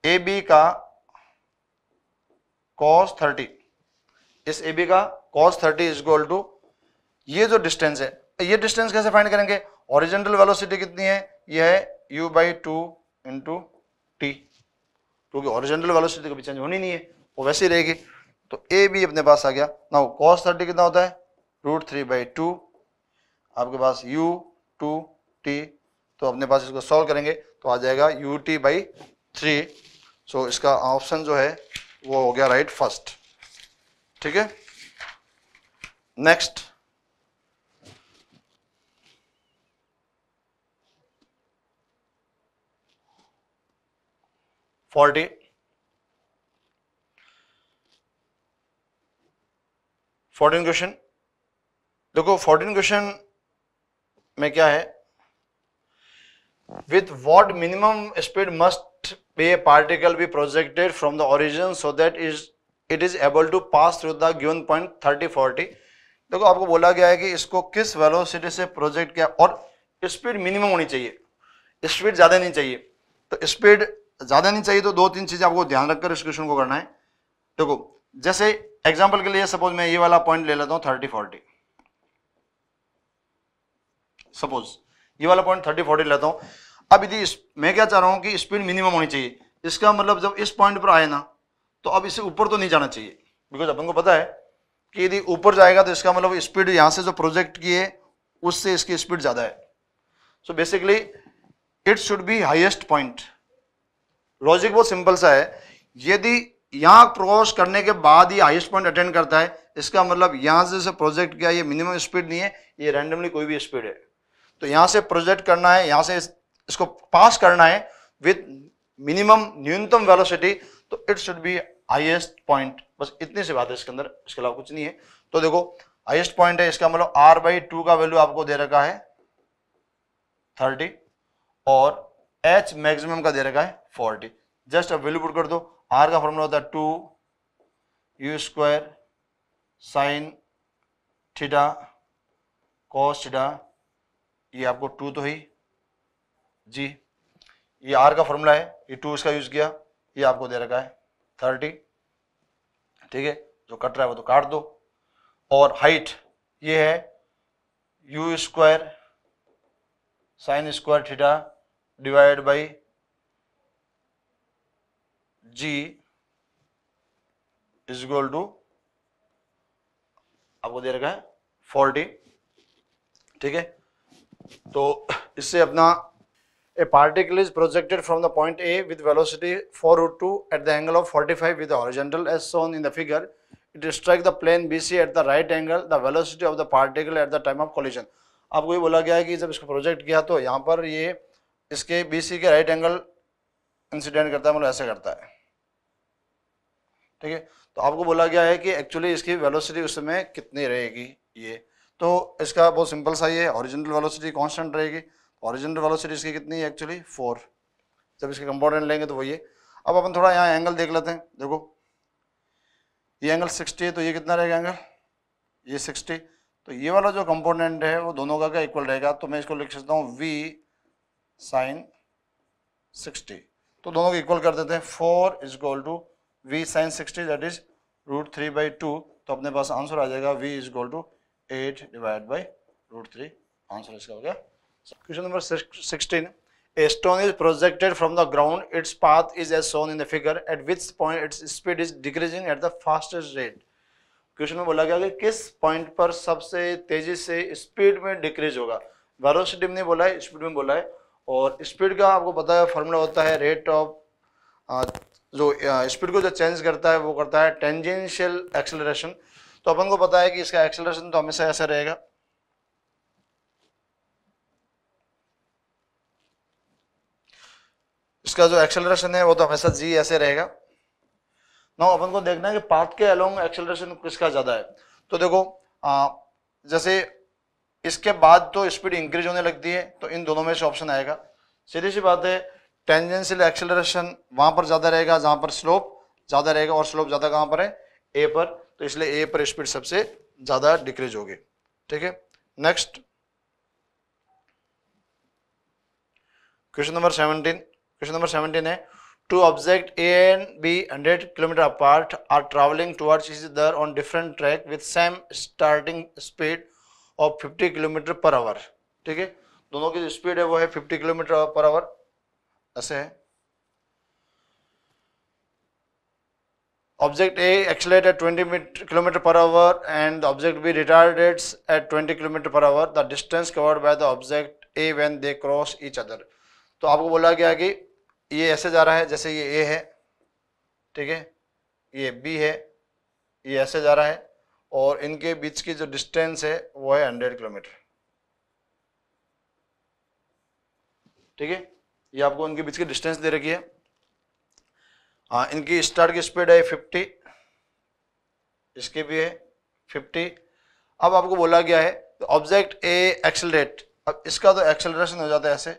ए बी का कॉस थर्टी इस ए बी का cos thirty is equal to ये जो डिस्टेंस है ये डिस्टेंस कैसे फाइंड करेंगे ओरिजिनल वेलोसिटी कितनी है ये है u by two into t क्योंकि ओरिजिनल वेलोसिटी कभी चेंज होनी नहीं है वो वैसे ही रहेगी तो a भी अपने पास आ गया ना कॉस थर्टी कितना होता है रूट थ्री बाई टू आपके पास u टू टी तो अपने पास इसको सॉल्व करेंगे तो आ जाएगा u t by three so इसका ऑप्शन जो है वो हो गया राइट फर्स्ट ठीक है नेक्स्ट फोर्टी फोर्टीन क्वेश्चन देखो फोर्टीन क्वेश्चन में क्या है with what minimum speed must be a particle be projected from the origin so that is it is able to pass through the given point thirty forty देखो आपको बोला गया है कि इसको किस वेलोसिटी से प्रोजेक्ट किया और स्पीड मिनिमम होनी चाहिए स्पीड ज्यादा नहीं चाहिए तो स्पीड ज़्यादा नहीं चाहिए तो दो तीन चीज़ें आपको ध्यान रखकर इस क्वेश्चन को करना है देखो जैसे एग्जाम्पल के लिए सपोज मैं ये वाला पॉइंट ले लेता हूँ थर्टी फोर्टी सपोज ये वाला पॉइंट थर्टी फोर्टी लेता हूँ अब यदि मैं क्या चाह रहा हूँ कि स्पीड मिनिमम होनी चाहिए इसका मतलब जब इस पॉइंट पर आए ना तो अब इसे ऊपर तो नहीं जाना चाहिए बिकॉज अपन को पता है कि यदि ऊपर जाएगा तो इसका मतलब स्पीड यहाँ से जो प्रोजेक्ट की है उससे इसकी स्पीड ज़्यादा है so basically it should be highest point logic बहुत सिंपल सा है यदि यहाँ क्रॉस करने के बाद ही हाइस्ट पॉइंट अटेंड करता है इसका मतलब यहाँ से जैसे प्रोजेक्ट किया ये मिनिमम स्पीड नहीं है ये रैंडमली कोई भी स्पीड है तो यहाँ से प्रोजेक्ट करना है यहाँ से इस, इसको पास करना है विथ मिनिमम न्यूनतम वेलोसिटी तो it should be highest point बस इतनी सी बात है इसके अंदर इसके अलावा कुछ नहीं है तो देखो हाइएस्ट पॉइंट है इसका मतलब आर बाई का वैल्यू आपको दे रखा है थर्टी और एच मैक्सिमम का दे रखा है फोर्टी जस्ट अब वैल्यू पुट कर दो आर का फॉर्मूला होता है two u square sine theta cos theta ये आपको टू तो ही जी ये आर का फॉर्मूला है ये टू इसका यूज़ किया ये आपको दे रखा है थर्टी ठीक है जो कट रहा है वो तो काट दो और हाइट ये है u square sine square theta divide by g is equal to आपको दे रखा है फोर्टी ठीक है तो इससे अपना a particle is projected from the point A with velocity four root two at the angle of forty five with horizontal as shown in the figure it strike the plane B C at the right angle the velocity of the particle at the time of collision आपको ये बोला गया है कि जब इसको project किया तो यहाँ पर ये इसके बीसी के राइट एंगल इंसिडेंट करता है मतलब ऐसे करता है ठीक है तो आपको बोला गया है कि एक्चुअली इसकी वेलोसिटी उस समय कितनी रहेगी ये तो इसका बहुत सिंपल सा ये है ओरिजिनल वेलोसिटी कांस्टेंट रहेगी ओरिजिनल वेलोसिटी इसकी कितनी है एक्चुअली फोर जब इसके कंपोनेंट लेंगे तो वही है अब अपन थोड़ा यहाँ एंगल देख लेते हैं देखो ये एंगल सिक्सटी है तो ये कितना रहेगा एंगल ये सिक्सटी तो ये वाला जो कंपोनेंट है वो दोनों का क्या इक्वल रहेगा तो मैं इसको लिख सकता हूँ वी साइन 60 तो दोनों को इक्वल कर देते हैं four is equal to v sine 60 that is root three by two तो अपने पास आंसर आ जाएगा v is equal to eight divide by root three answer इसका हो गया question number sixteen a stone is projected from the ground its path is as shown in the figure at which point its speed is decreasing at the fastest rate question में बोला गया कि किस point पर सबसे तेजी से speed में डिक्रीज होगा वेलोसिटी में बोला है स्पीड में बोला है और स्पीड का आपको पता है फॉर्मूला होता है रेट ऑफ जो स्पीड को जो चेंज करता है वो करता है टेंजेंशियल एक्सेलरेशन तो अपन को पता है कि इसका एक्सेलरेशन तो हमेशा ऐसा रहेगा इसका जो एक्सेलरेशन है वो तो हमेशा जी ऐसे रहेगा ना अपन को देखना है कि पाथ के अलोंग एक्सेलरेशन किसका ज़्यादा है तो देखो आ, जैसे इसके बाद तो स्पीड इंक्रीज होने लगती है तो इन दोनों में से ऑप्शन आएगा सीधी सी बात है टेंजेंशियल एक्सेलरेशन वहाँ पर ज़्यादा रहेगा जहाँ पर स्लोप ज़्यादा रहेगा और स्लोप ज़्यादा कहाँ पर है ए पर तो इसलिए ए पर स्पीड सबसे ज़्यादा डिक्रीज होगी ठीक है next question number seventeen question number seventeen है two object A and B hundred kilometre apart are travelling towards each other on different track with same starting speed और 50 किलोमीटर पर आवर ठीक है दोनों की जो स्पीड है वो है 50 किलोमीटर पर आवर ऐसे है object A accelerate at 20 kilometre per hour and object B retards at twenty kilometre per hour the distance covered by the object A when they cross each other तो आपको बोला गया कि ये ऐसे जा रहा है जैसे ये ए है ठीक है ये बी है ये ऐसे जा रहा है और इनके बीच की जो डिस्टेंस है वो है हंड्रेड किलोमीटर ठीक है ये आपको इनके बीच की डिस्टेंस दे रखी है हाँ इनकी स्टार्ट की स्पीड है फिफ्टी इसके भी है फिफ्टी अब आपको बोला गया है तो ऑब्जेक्ट ए एक्सेलरेट अब इसका तो एक्सेलरेशन हो जाता है ऐसे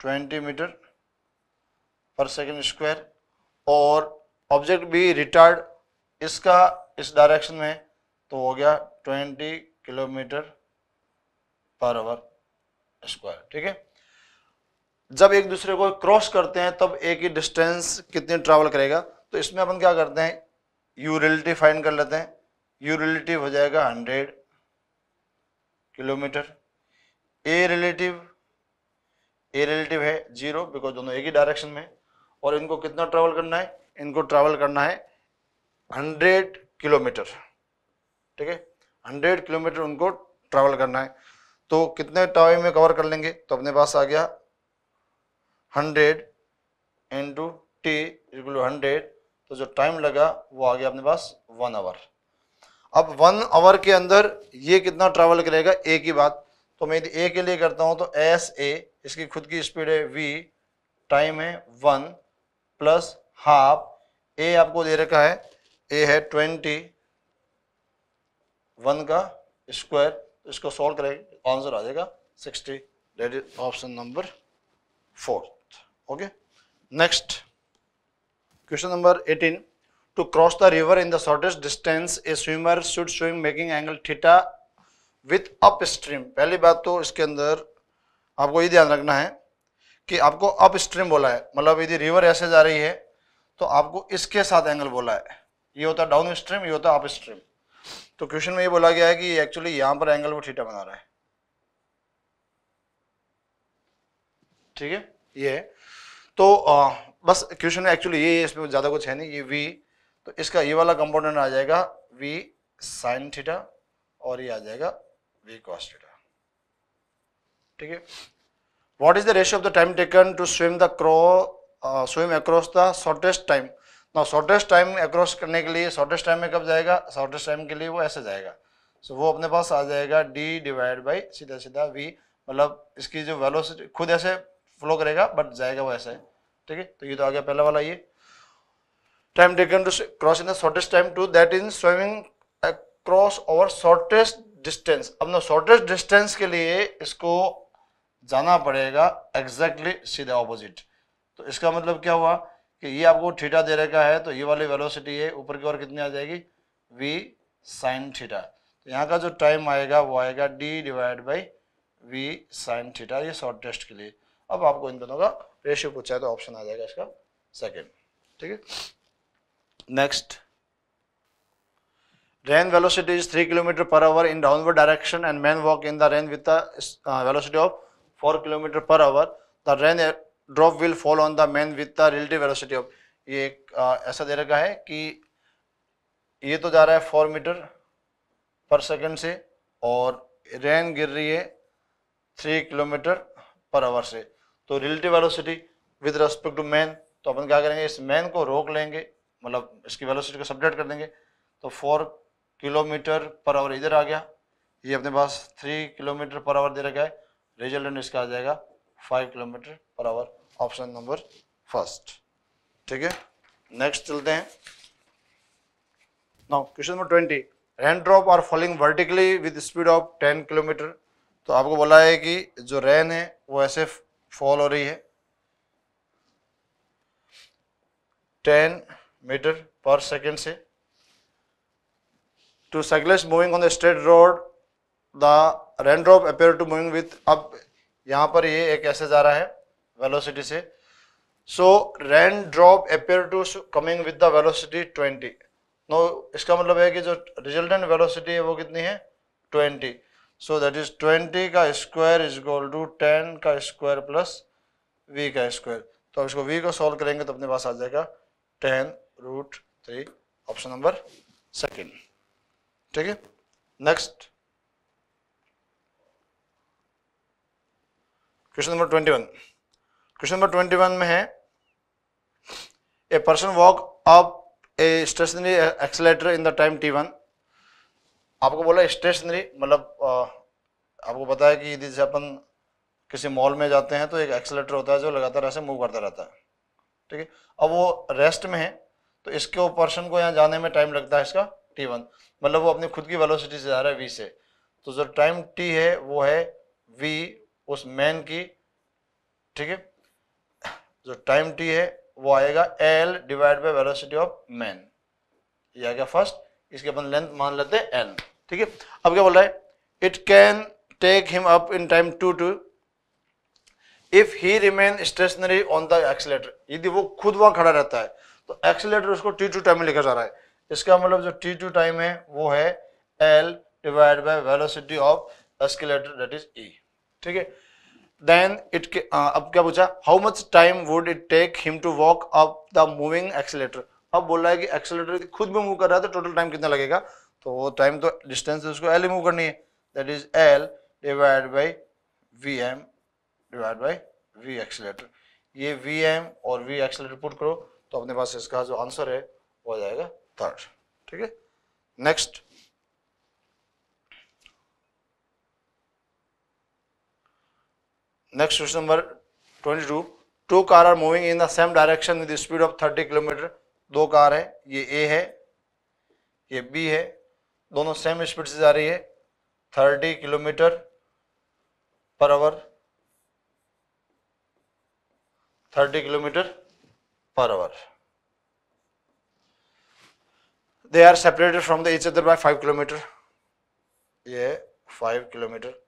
twenty metre per second square और ऑब्जेक्ट बी रिटार्ड इसका इस डायरेक्शन में तो हो गया twenty kilometre per hour square ठीक है जब एक दूसरे को क्रॉस करते हैं तब एक ही डिस्टेंस कितनी ट्रैवल करेगा तो इसमें अपन क्या करते हैं यूरिलिटी फाइन कर लेते हैं यू रिलेटिव हो जाएगा hundred kilometre a relative a relative है जीरो बिकॉज दोनों एक ही डायरेक्शन में और इनको कितना ट्रैवल करना है इनको ट्रैवल करना है हंड्रेड किलोमीटर ठीक है हंड्रेड किलोमीटर उनको ट्रैवल करना है तो कितने टाइम में कवर कर लेंगे तो अपने पास आ गया hundred into t equal hundred तो जो टाइम लगा वो आ गया अपने पास वन आवर अब वन आवर के अंदर ये कितना ट्रैवल करेगा ए की बात तो मैं यदि ए के लिए करता हूँ तो एस ए इसकी खुद की स्पीड है वी टाइम है वन प्लस हाफ ए आपको दे रखा है ए है ट्वेंटी वन का स्क्वायर इसको सॉल्व करें आंसर आ जाएगा sixty that is option number fourth okay next question number eighteen to cross the river in the shortest distance a swimmer should swim making angle theta with upstream पहली बात तो इसके अंदर आपको ये ध्यान रखना है कि आपको अप स्ट्रीम बोला है मतलब यदि रिवर ऐसे जा रही है तो आपको इसके साथ एंगल बोला है ये होता डाउन स्ट्रीम ये होता अप स्ट्रीम तो क्वेश्चन में ये बोला गया है कि एक्चुअली यहाँ पर एंगल वो थीटा बना रहा है ठीक है ये तो आ, बस क्वेश्चन में एक्चुअली ये इसमें ज़्यादा कुछ है नहीं ये वी तो इसका ये वाला कंपोनेंट आ जाएगा वी साइन थीटा और ये आ जाएगा वी कॉस थीटा ठीक है what is the ratio of the time taken to swim the cross swim across the shortest time ना शॉर्टेस्ट टाइम अक्रॉस करने के लिए शॉर्टेस्ट टाइम में कब जाएगा शॉर्टेस्ट टाइम के लिए वो ऐसे जाएगा सो so, वो अपने पास आ जाएगा डी डिवाइड बाई सीधा सीधा वी मतलब इसकी जो वेलोसिटी खुद ऐसे फ्लो करेगा बट जाएगा वो ऐसे ठीक है तो ये तो आ गया पहला वाला ये time taken to cross in the shortest time to that is swimming cross over shortest distance अब ना शॉर्टेस्ट डिस्टेंस के लिए इसको जाना पड़ेगा एग्जैक्टली exactly सीधा ऑपोजिट तो इसका मतलब क्या हुआ कि ये आपको थीटा दे रखा है तो ये वाली वेलोसिटी है ऊपर की ओर कितनी आ जाएगी वी साइन थीटा तो यहाँ का जो टाइम आएगा वो आएगा d divide by v sine theta ये शॉर्ट टेस्ट के लिए अब आपको इन दोनों का रेशियो पूछा है तो ऑप्शन आ जाएगा इसका सेकेंड ठीक है next rain velocity is three kilometre per hour in downward direction and man walk in the rain with the velocity of four kilometre per hour the rain drop will fall on the man with the relative velocity of ये एक आ, ऐसा दे रखा है कि ये तो जा रहा है फोर मीटर पर सेकंड से और रेन गिर रही है थ्री किलोमीटर पर आवर से तो relative velocity with respect to man तो अपन क्या करेंगे इस मैन को रोक लेंगे मतलब इसकी वेलोसिटी को सबडेट कर देंगे तो फोर किलोमीटर पर आवर इधर आ गया ये अपने पास थ्री किलोमीटर पर आवर दे रखा है रिजल्टेंट इसका आ जाएगा five kilometre per hour option number first ठीक है नेक्स्ट चलते हैं now question number twenty rain drop are falling vertically with speed of ten kilometre तो आपको बोला है कि जो रेन है वो ऐसे फॉल हो रही है टेन मीटर पर सेकेंड से to cycle moving on the straight road the rain drop appear to moving with अब यहाँ पर ये एक ऐसे जा रहा है वेलोसिटी से so rain drop appear to coming with the velocity 20 no इसका मतलब है कि जो रिजल्टेंट वेलोसिटी है वो कितनी है 20 सो दैट इज 20 का स्क्वायर इज इक्वल टू 10 का स्क्वायर प्लस v का स्क्वायर तो इसको v को सॉल्व करेंगे तो अपने पास आ जाएगा ten root three option number second ठीक है next question number twenty one question number twenty one में है a person walk up a stationary escalator in the time t one आपको बोला स्टेशनरी मतलब आपको पता है कि यदि जैसे अपन किसी मॉल में जाते हैं तो एक एक्सलेटर होता है जो लगातार ऐसे मूव करता रहता है ठीक है अब वो रेस्ट में है तो इसके पर्सन को यहाँ जाने में टाइम लगता है इसका टी वन मतलब वो अपनी खुद की वेलोसिटी से जा रहा है वी से तो जो टाइम टी है वो है वी उस मैन की ठीक है जो टाइम टी है वो आएगा l divide by velocity of man ये आ गया फर्स्ट इसके अपन लेंथ मान लेते हैं एन ठीक है अब क्या बोल रहा है it can take him up in time two two if he remain stationary on the escalator यदि वो खुद वहां खड़ा रहता है तो एक्सीटर उसको टी टू टाइम में लेकर जा रहा है इसका मतलब जो टी टू टाइम है वो है l divide by velocity of escalator that is e ठीक है देन इट uh, अब क्या पूछा how much time would it take him to walk up the moving escalator अब बोल रहा है कि एक्सेलेटर खुद भी मूव कर रहा है तो टोटल टाइम कितना लगेगा तो वो टाइम तो डिस्टेंस उसको एल ही मूव करनी है that is l divide by v m divide by v escalator ये वी एम और वी एक्सेलेटर पुट करो तो अपने पास इसका जो आंसर है वो आ जाएगा थर्ड ठीक है next next question number 22 two two car are moving in the same direction with speed of 30 kilometre दो कार है ये ए है ये बी है दोनों सेम स्पीड से जा रही है thirty kilometre per hour thirty kilometre per hour they are separated from the each other by five kilometre ये five kilometre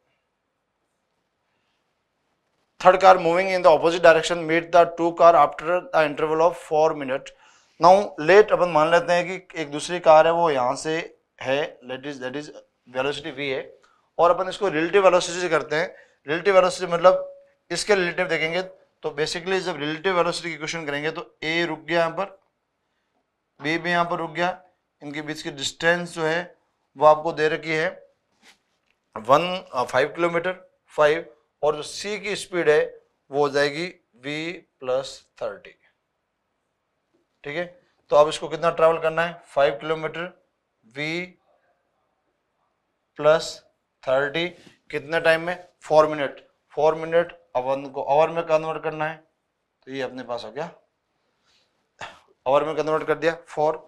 third car moving in the opposite direction meet the two car after the interval of four minute now let अपन मान लेते हैं कि एक दूसरी car है वो यहाँ से है let is that is velocity v है और अपन इसको रिलेटिव वेलोसिटी से करते हैं रिलेटिव वेलोसिटी मतलब इसके रिलेटिव देखेंगे तो बेसिकली जब रिलेटिव वेलोसिटी की क्वेश्चन करेंगे तो a रुक गया यहाँ पर b भी यहाँ पर रुक गया इनके बीच की डिस्टेंस जो है वो आपको दे रखी है वन फाइव किलोमीटर फाइव और जो सी की स्पीड है वो हो जाएगी वी प्लस थर्टी ठीक है तो अब इसको कितना ट्रेवल करना है five kilometre v plus thirty कितने टाइम में फोर मिनट फोर मिनट अवन को आवर में कन्वर्ट करना है तो ये अपने पास हो गया आवर में कन्वर्ट कर दिया फोर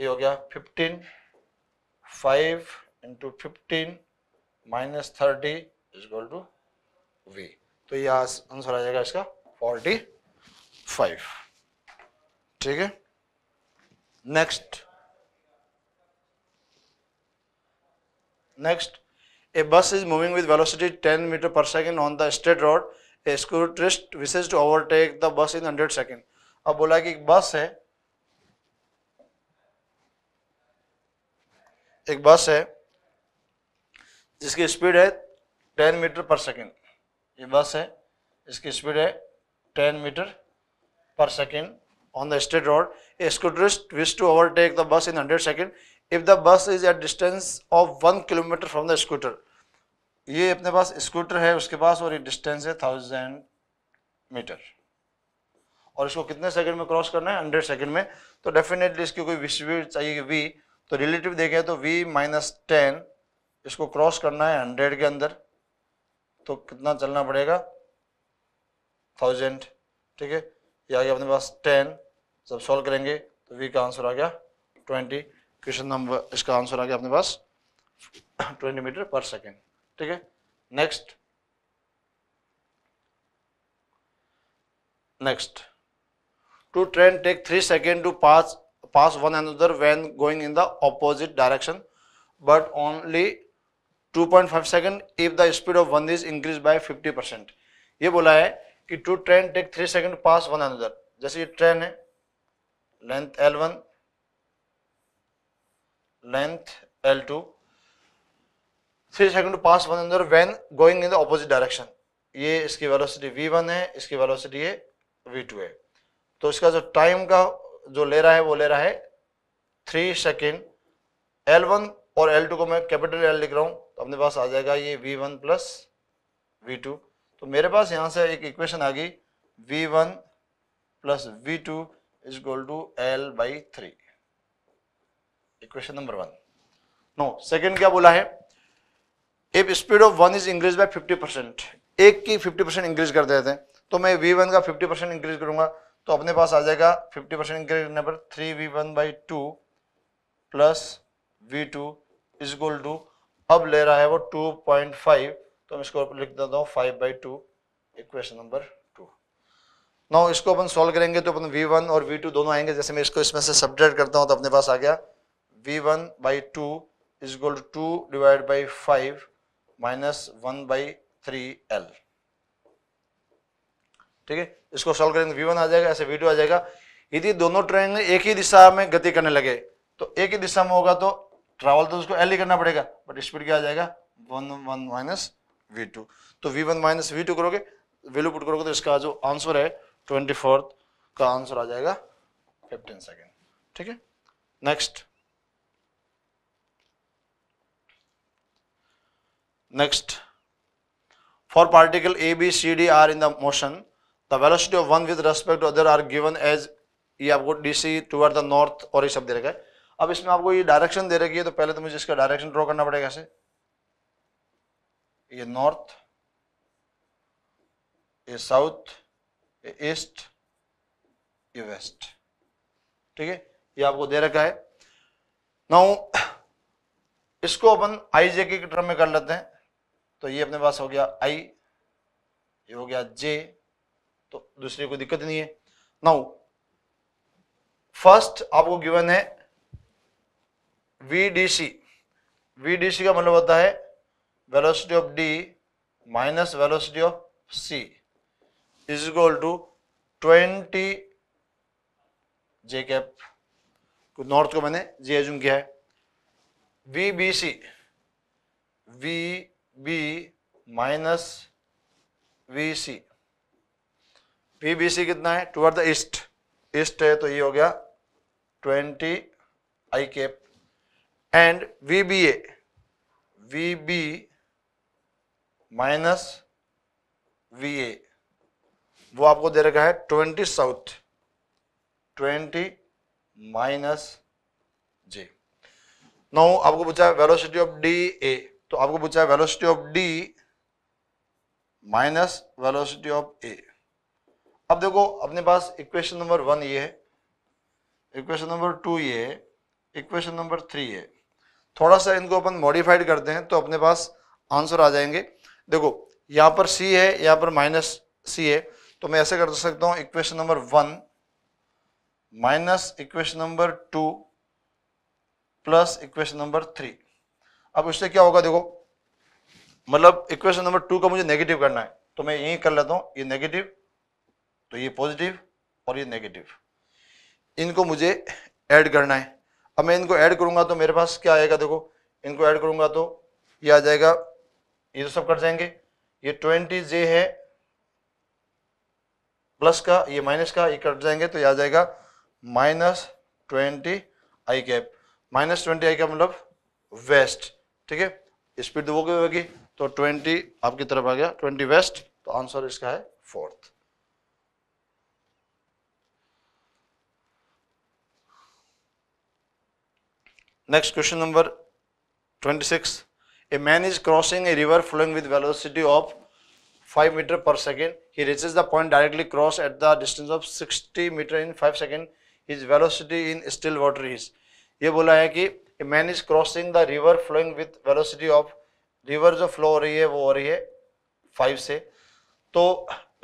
ये हो गया fifteen five into fifteen minus thirty is equal to we तो ये आंसर आ जाएगा इसका फोर्टी फाइव ठीक है next next a bus is moving with velocity 10 metre per second on the straight road a scooterist wishes to overtake the bus in 100 second अब बोला कि एक बस है एक बस है जिसकी स्पीड है टेन मीटर पर सेकेंड ये बस है इसकी स्पीड है ten metre per second on the state road a scooterist wish to overtake the bus in 100 second if the bus is at distance of one kilometre from the scooter ये अपने पास scooter है उसके पास और ये distance है thousand metre और इसको कितने सेकंड में क्रॉस करना है हंड्रेड सेकंड में तो डेफिनेटली इसकी कोई स्पीड चाहिए वी तो रिलेटिव देखें तो वी माइनस टेन इसको क्रॉस करना है हंड्रेड के अंदर तो कितना चलना पड़ेगा थाउजेंड ठीक है या आ गया अपने पास टेन जब सॉल्व करेंगे तो वी का आंसर आ गया ट्वेंटी क्वेश्चन नंबर इसका आंसर आ गया अपने पास ट्वेंटी मीटर पर सेकेंड ठीक है next next two train take three second to pass pass one and other when going in the opposite direction but only 2.5 second if the speed of one is increase by 50 percent ये बोला है कि two train take three second pass one another जैसे ये train है length L one length l two three second pass one another when going in the opposite direction ये इसकी velocity we one है इसकी वेलोसिटी ये वी टू है तो इसका जो टाइम का जो ले रहा है वो ले रहा है थ्री सेकेंड एल वन और एल टू को मैं कैपिटल एल लिख रहा हूँ तो अपने पास आ जाएगा ये v one plus v two तो मेरे पास यहाँ से एक इक्वेशन आ गई v one plus v two is equal to l by three equation number one no second क्या बोला है if speed of one is increase by fifty percent एक की फिफ्टी परसेंट इंक्रीज कर देते हैं तो मैं वी वन का फिफ्टी परसेंट इंक्रीज करूंगा तो अपने पास आ जाएगा फिफ्टी परसेंट इंक्रीज करने पर three v one by two plus v two is equal to अब ले रहा है वो 2.5 तो मैं इसको लिख देता हूँ five by two equation number two ना इसको अपन सॉल्व करेंगे तो अपन वी वन और वी टू दोनों आएंगे जैसे मैं इसको इसमें से सब्जेक्ट करता हूँ तो अपने पास आ गया v one by two is equal to two divide by five minus one by three l ठीक है इसको सॉल्व करेंगे वी वन आ जाएगा ऐसे वी टू आ जाएगा यदि दोनों ट्रेन एक ही दिशा में गति करने लगे तो एक ही दिशा में होगा तो ट्रैवल तो उसको एल ही e करना पड़ेगा बट स्पीड क्या आ जाएगा one one minus V two तो V one minus V two करोगे वैल्यू पुट करोगे तो इसका जो आंसर है ट्वेंटी फोर्थ का आंसर आ जाएगा फिफ्टीन सेकेंड ठीक है next next four particle A B C D are in the motion the velocity of one with respect to other are given as ये आपको D C toward the north और ये सब दे रखा है अब इसमें आपको ये डायरेक्शन दे रखी है तो पहले तो मुझे इसका डायरेक्शन ड्रॉ करना पड़ेगा ऐसे ये नॉर्थ ये साउथ ये ईस्ट ये वेस्ट ठीक है ये आपको दे रखा है नाउ इसको अपन आई जे के ट्रम में कर लेते हैं तो ये अपने पास हो गया आई ये हो गया जे तो दूसरी कोई दिक्कत नहीं है नाउ फर्स्ट आपको गिवन है V D C V D C का मतलब होता है velocity of D minus velocity of C is equal to twenty J cap north को मैंने जे एजूम किया है V B C V B minus V C V B C कितना है टुवर्ड द ईस्ट ईस्ट है तो ये हो गया twenty I cap and VBA, VB minus VA वो आपको दे रखा है twenty south twenty minus J. Now आपको पूछा है वेलोसिटी ऑफ डी ए तो आपको पूछा है velocity of D minus velocity of A. अब देखो अपने पास इक्वेशन नंबर वन ये है इक्वेशन नंबर टू ये है इक्वेशन नंबर थ्री है थोड़ा सा इनको अपन मॉडिफाइड करते हैं तो अपने पास आंसर आ जाएंगे देखो यहाँ पर सी है यहाँ पर माइनस सी है तो मैं ऐसे कर सकता हूँ equation number one minus equation number two plus equation number three अब उससे क्या होगा देखो मतलब इक्वेशन नंबर टू का मुझे नेगेटिव करना है तो मैं यही कर लेता हूँ ये नेगेटिव तो ये पॉजिटिव और ये नेगेटिव इनको मुझे ऐड करना है अब मैं इनको ऐड करूँगा तो मेरे पास क्या आएगा देखो इनको ऐड करूंगा तो ये आ जाएगा ये तो सब कट जाएंगे ये ट्वेंटी जे है प्लस का ये माइनस का ये कट जाएंगे तो ये आ जाएगा minus twenty I cap minus twenty I cap मतलब वेस्ट ठीक है स्पीड दो होगी तो ट्वेंटी तो आपकी तरफ आ गया ट्वेंटी वेस्ट तो आंसर इसका है fourth Next question number 26. A man is crossing a river flowing with velocity of 5 meter per second. He reaches the point directly cross at the distance of 60 meter in 5 second. His velocity in still water is. ये बोला है कि a man is crossing the river flowing with velocity of river जो flow हो रही है वो हो रही है फाइव से तो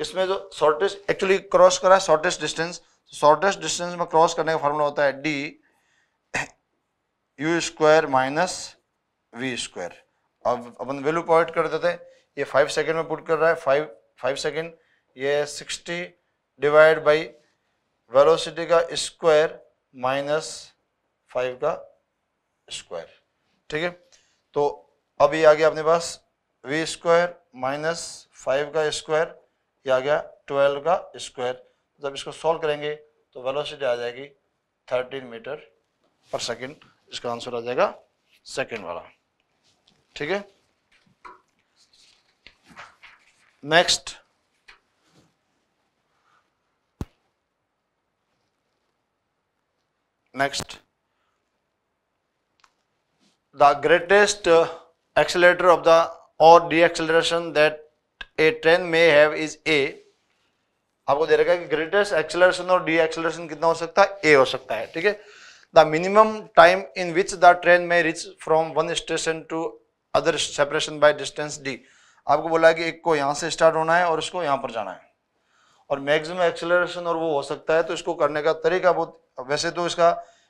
इसमें जो शॉर्टेस्ट एक्चुअली क्रॉस करा है शॉर्टेस्ट डिस्टेंस शॉर्टेस्ट डिस्टेंस में क्रॉस करने का फॉर्मूला होता है D U square minus V square अब अपन वैल्यू पॉइंट कर देते ये फाइव सेकेंड में पुट कर रहा है फाइव फाइव सेकेंड ये सिक्सटी डिवाइड बाई वेलोसिटी का स्क्वायर माइनस फाइव का स्क्वायर ठीक है तो अब ये आ गया अपने पास वी स्क्वायर माइनस फाइव का स्क्वायर ये आ गया ट्वेल्व का स्क्वायर जब इसको सॉल्व करेंगे तो वेलोसिटी आ जाएगी थर्टीन मीटर पर सेकेंड इसका आंसर आ जाएगा सेकेंड वाला ठीक है next next greatest acceleration of the और डी deacceleration that a train may have is a आपको दे रखा है कि ग्रेटेस्ट एक्सेलरेशन और डी एक्सेलरेशन कितना हो सकता है ए हो सकता है ठीक है the minimum time in which the train may reach from one station to other separation by distance d आपको बोला है कि एक को यहाँ से स्टार्ट होना है और इसको यहाँ पर जाना है और मैक्सिमम एक्सेलरेशन और वो हो सकता है तो इसको करने का तरीका बहुत वैसे तो इसका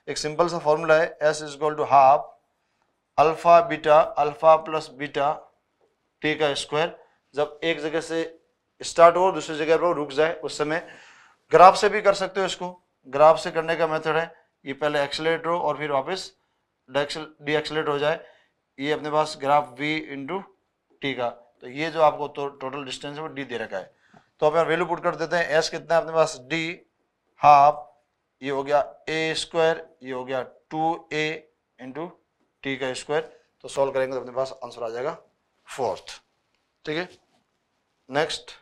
एक सिंपल सा फॉर्मूला है S is equal to half alpha beta alpha plus beta T का स्क्वायर जब एक जगह से स्टार्ट हो दूसरी जगह पर रुक जाए उस समय ग्राफ से भी कर सकते हो इसको ग्राफ से करने का मेथड है ये पहले एक्सलेट हो और फिर वापस डी एक्सलेट हो जाए ये अपने पास ग्राफ वी इंटू टी का तो ये जो आपको तो, टोटल डिस्टेंस है वो डी दे रखा है तो अब यार वैल्यू पुट कर देते हैं एस कितना है अपने पास डी हाफ ये हो गया ए स्क्वायर ये हो गया टू ए इंटू टी का स्क्वायर तो सॉल्व करेंगे तो अपने पास आंसर आ जाएगा फोर्थ ठीक है next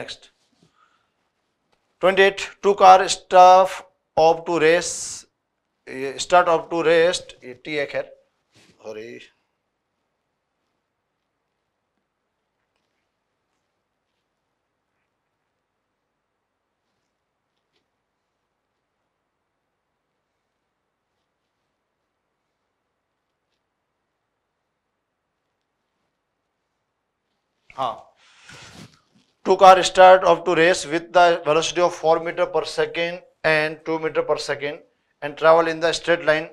next twenty eight two car start off to race start off to rest ये टी एक है सॉरी हाँ two car start off to race with the velocity of 4 meter per second and 2 meter per second and travel in the straight line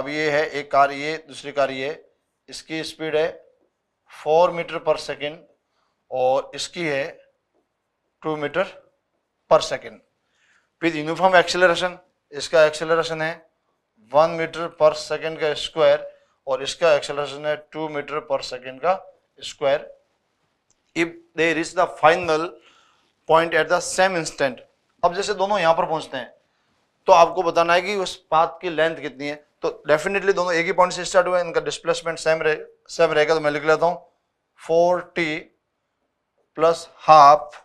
अब ये है एक car ये दूसरी कार ये इसकी स्पीड है फोर मीटर पर सेकेंड और इसकी है two metre per second with uniform acceleration इसका एक्सेलरेशन है वन मीटर पर सेकेंड का स्क्वायर और इसका एक्सेलरेशन है टू मीटर पर सेकेंड का square if they reach the final point at the same instant अब जैसे दोनों यहां पर पहुंचते हैं तो आपको बताना है कि उस पाथ की लेंथ कितनी है तो डेफिनेटली दोनों एक ही पॉइंट से स्टार्ट हुआ इनका डिस्प्लेसमेंट सेम रहे सेम रहेगा तो मैं लिख लेता हूं four T plus half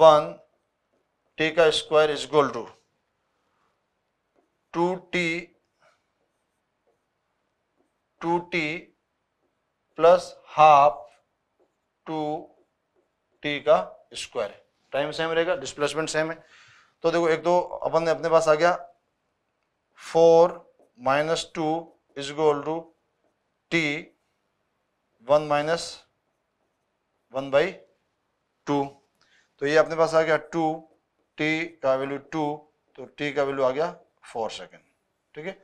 one T का square is equal to two T two T plus half two T का स्क्वायर टाइम सेम रहेगा डिस्प्लेसमेंट सेम है तो देखो एक दो अपन ने अपने पास आ गया four minus two is equal to T one minus one by two तो ये अपने पास आ गया टू टी का वैल्यू टू तो टी का वैल्यू आ गया फोर सेकेंड ठीक है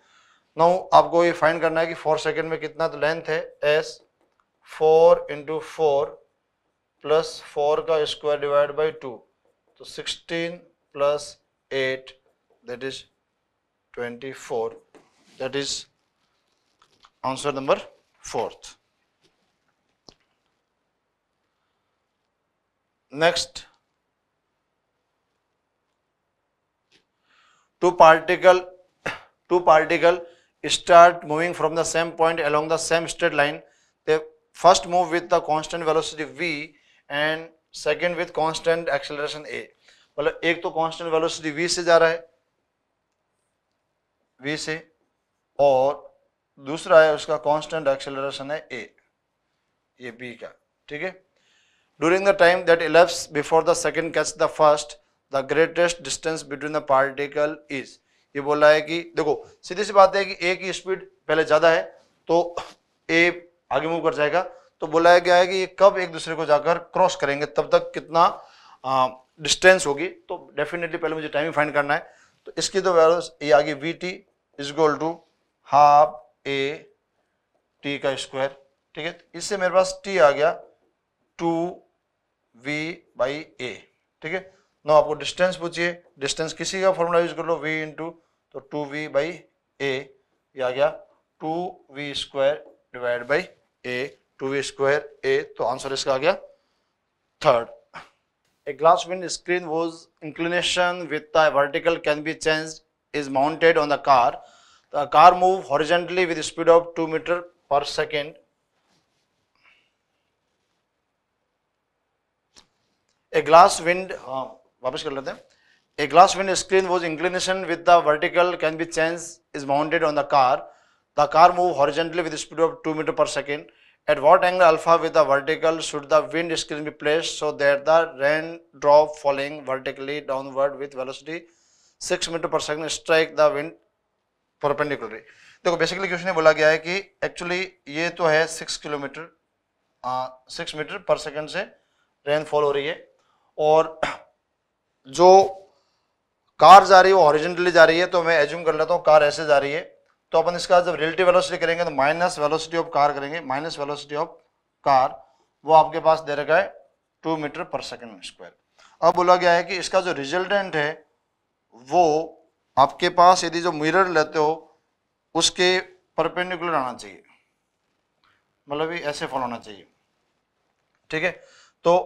नाउ आपको ये फाइंड करना है कि फोर सेकेंड में कितना तो लेंथ है S four into four Plus four four square divided by two, so sixteen plus eight, that is twenty-four. That is answer number four next two particle two particle start moving from the same point along the same straight line they first move with the constant velocity v and second with constant acceleration A मतलब एक तो constant velocity V से जा रहा है v से और दूसरा है उसका कॉन्स्टेंट एक्सेलरेशन है ए ये बी का ठीक है during the time that elapse before the second catch the first the greatest distance between the particle is ये बोला है कि देखो सीधी सी बात है कि ए की स्पीड पहले ज़्यादा है तो ए आगे मूव कर जाएगा तो बुलाया गया है कि ये कब एक दूसरे को जाकर क्रॉस करेंगे तब तक कितना डिस्टेंस होगी तो डेफिनेटली पहले मुझे टाइम फाइंड करना है तो इसकी तो वैल्यू ये आ गई V T is equal to half A T का स्क्वायर ठीक है इससे मेरे पास टी आ गया टू वी बाई ए ठीक है ना आपको डिस्टेंस पूछिए डिस्टेंस किसी का फॉर्मूला यूज कर लो वी इंटू तो टू वी बाई ए आ गया two V square square A तो आंसर इसका आ गया third a glass windscreen was inclination with a vertical can be change is mounted on the car the car move horizontally with speed of two metre per second a glass wind हाँ वापस कर लेते हैं a glass windscreen was inclination with the vertical can be change is mounted on the car the car move horizontally with speed of two metre per second At what angle alpha with the vertical should the wind screen be placed so that the raindrop falling vertically downward with velocity 6 metre per second strike the wind perpendicularly देखो basically question में बोला गया है कि actually ये तो है 6 kilometre six metre per second से रेनफॉल हो रही है और जो कार जा रही है वो हॉरिजेंटली जा रही है तो मैं एज्यूम कर लेता हूँ कार ऐसे जा रही है तो अपन इसका जब रिलेटिव वेलोसिटी करेंगे तो माइनस वेलोसिटी ऑफ कार करेंगे माइनस वेलोसिटी ऑफ कार वो आपके पास दे रखा है two metre per second square अब बोला गया है कि इसका जो रिजल्टेंट है वो आपके पास यदि जो मिरर लेते हो उसके परपेंडिकुलर आना चाहिए मतलब ऐसे फॉलो होना चाहिए ठीक है तो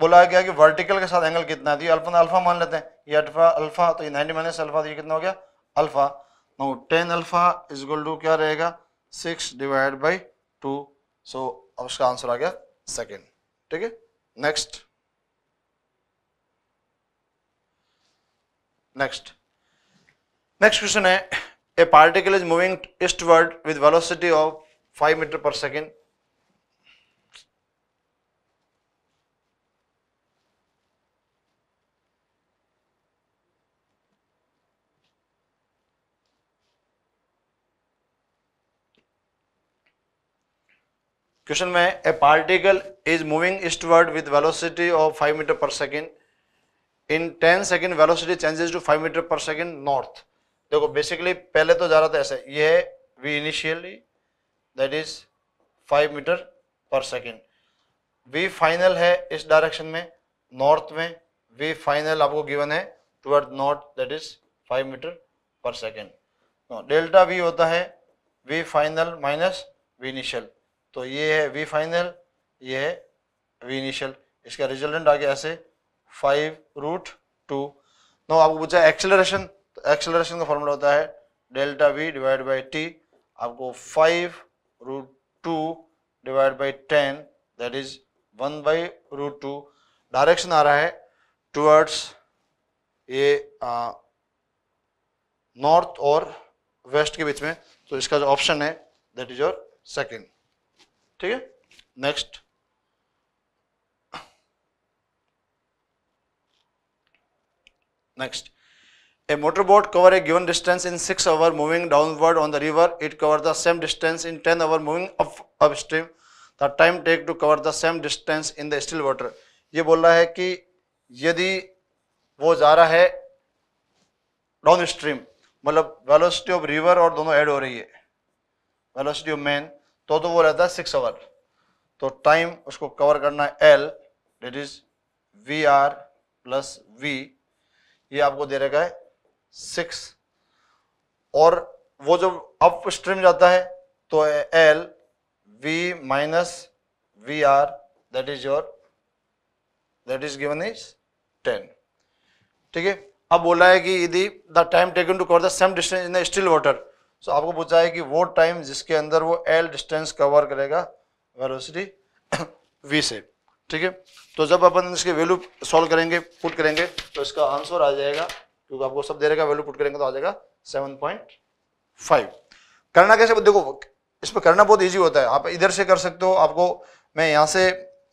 बोला गया कि वर्टिकल के साथ एंगल कितना है अल्फा तो अल्फा मान लेते हैं ये अल्फा अल्फा तो ये नाइनटी माइनस अल्फा तो ये कितना हो गया alpha no tan alpha equal to क्या रहेगा six divide by two so अब उसका आंसर आ गया सेकेंड ठीक है नेक्स्ट नेक्स्ट नेक्स्ट क्वेश्चन है a particle is moving eastward with velocity of 5 metre per second question में a particle is moving eastward with velocity of 5 metre per second in 10 second velocity changes to 5 metre per second north देखो basically पहले तो जा रहा था ऐसे ये है V initially that is 5 metre per second V final है इस डायरेक्शन में नॉर्थ में वी फाइनल आपको गिवन है toward north that is five metre per second delta V होता है V final minus we initial तो ये है वी फाइनल ये है वी इनिशियल इसका रिजल्टेंट आ गया ऐसे फाइव रूट टू नो आपको पूछा एक्सेलरेशन तो एक्सेलरेशन का फॉर्मूला होता है delta V divide by T आपको five root two divide by ten that is one by root two direction आ रहा है टूवर्ड्स ये नॉर्थ और वेस्ट के बीच में तो इसका जो ऑप्शन है दैट इज योर सेकेंड ठीक है next next a motor boat cover a given distance in six hour moving downward on the river it cover the same distance in ten hour moving up upstream the time take to cover the same distance in the still water ये बोल रहा है कि यदि वो जा रहा है डाउनस्ट्रीम मतलब वेलोसिटी ऑफ रिवर और दोनों ऐड हो रही है वेलोसिटी ऑफ मेन तो तो वो रहता है सिक्स आवर तो टाइम उसको कवर करना है एल डेट is V R plus V ये आपको दे रखा है सिक्स और वो जब अप स्ट्रीम जाता है तो L V minus V R that is your that is given is ten ठीक है अब बोला है कि यदि the time taken to cover the same distance in the still water so आपको पूछा है कि वो टाइम जिसके अंदर वो एल डिस्टेंस कवर करेगा वेलोसिटी वी से ठीक है तो जब अपन इसके वैल्यू सॉल्व करेंगे पुट करेंगे तो इसका आंसर आ जाएगा क्योंकि आपको सब दे रहेगा वैल्यू पुट करेंगे तो आ जाएगा सेवन पॉइंट फाइव करना कैसे देखो इस पर करना बहुत ईजी होता है आप इधर से कर सकते हो आपको मैं यहाँ से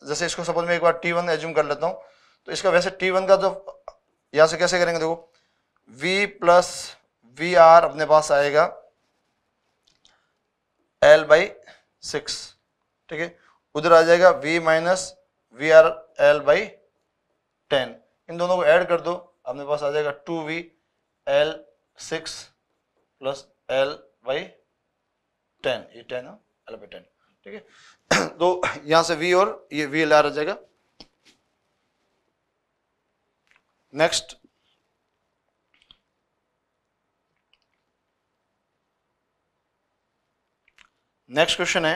जैसे इसको सपोज मैं एक बार टी वन एज्यूम कर लेता हूँ तो इसका वैसे टी वन का जो तो यहाँ से कैसे करेंगे देखो वी प्लस वी आर अपने पास आएगा एल बाई सिक्स ठीक है उधर आ जाएगा V minus V R L by ten इन दोनों को ऐड कर दो अपने पास आ जाएगा two V L six plus L by ten ये टेन एल बाई टेन ठीक है तो यहां से वी और ये वी एल आर आ जाएगा नेक्स्ट नेक्स्ट क्वेश्चन है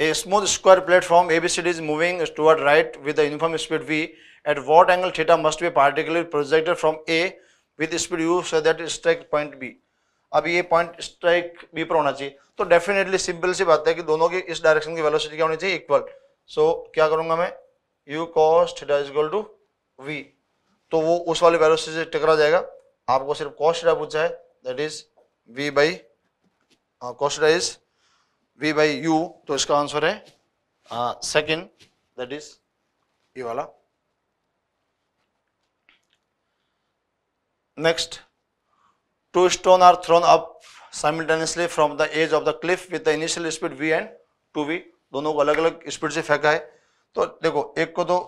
a smooth square platform A B C D is moving toward right with the uniform speed V at what angle theta must be particular projected from A with speed U so that strike point B अब ये point strike B पर होना चाहिए तो definitely simple सी बात है कि दोनों की इस डायरेक्शन की वेलोसिटी क्या होनी चाहिए इक्वल सो so, क्या करूंगा मैं U cos theta is equal to we तो वो उस वाली वेलोसिटी से टकरा जाएगा आपको सिर्फ कॉस्टा पूछा है that is we by cos theta is V by you तो इसका आंसर है सेकेंड दैट इज ये वाला next two stone are thrown up simultaneously from the edge of the cliff with the initial speed V and two V दोनों को अलग अलग speed से फेंका है तो देखो एक को तो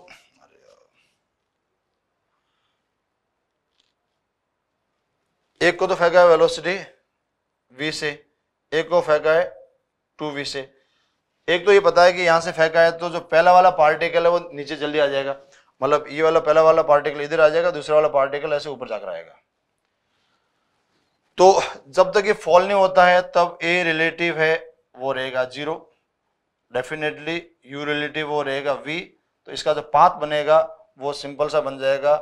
एक को तो फेंका है वेलोसिटी वी से एक को फेंका है टू वी से एक तो ये पता है कि यहाँ से फेंका है तो जो पहला वाला पार्टिकल है वो नीचे जल्दी आ जाएगा मतलब ये वाला पहला वाला पार्टिकल इधर आ जाएगा दूसरा वाला पार्टिकल ऐसे ऊपर जाकर आएगा तो जब तक ये फॉल नहीं होता है तब ए रिलेटिव है वो रहेगा जीरो डेफिनेटली यू रिलेटिव वो रहेगा वी तो इसका जो पाथ बनेगा वो सिंपल सा बन जाएगा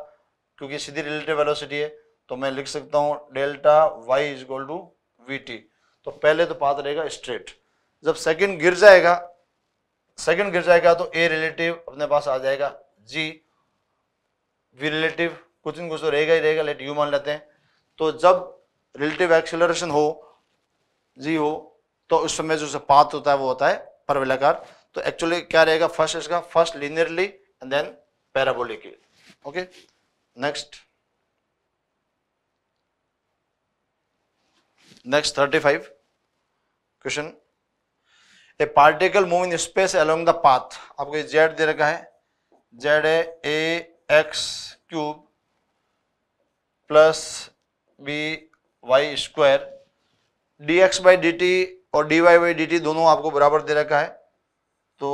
क्योंकि सीधी रिलेटिव वेलोसिटी है तो मैं लिख सकता हूँ delta Y is equal to V T तो पहले तो पाथ रहेगा स्ट्रेट जब सेकंड गिर जाएगा सेकंड गिर जाएगा तो ए रिलेटिव अपने पास आ जाएगा जी वी रिलेटिव कुछ ना कुछ तो रहेगा ही रहेगा लेट यू मान लेते हैं तो जब रिलेटिव एक्सेलरेशन हो जी हो तो उस समय जो पाथ होता है वो होता है परवलाकार तो एक्चुअली क्या रहेगा फर्स्ट इसका first linearly and then parabolically okay next next thirty five question a particle move in space along the path आपको ये जेड दे रखा है जेड है a x cube plus b y square d x by d t और d y by d t दोनों आपको बराबर दे रखा है तो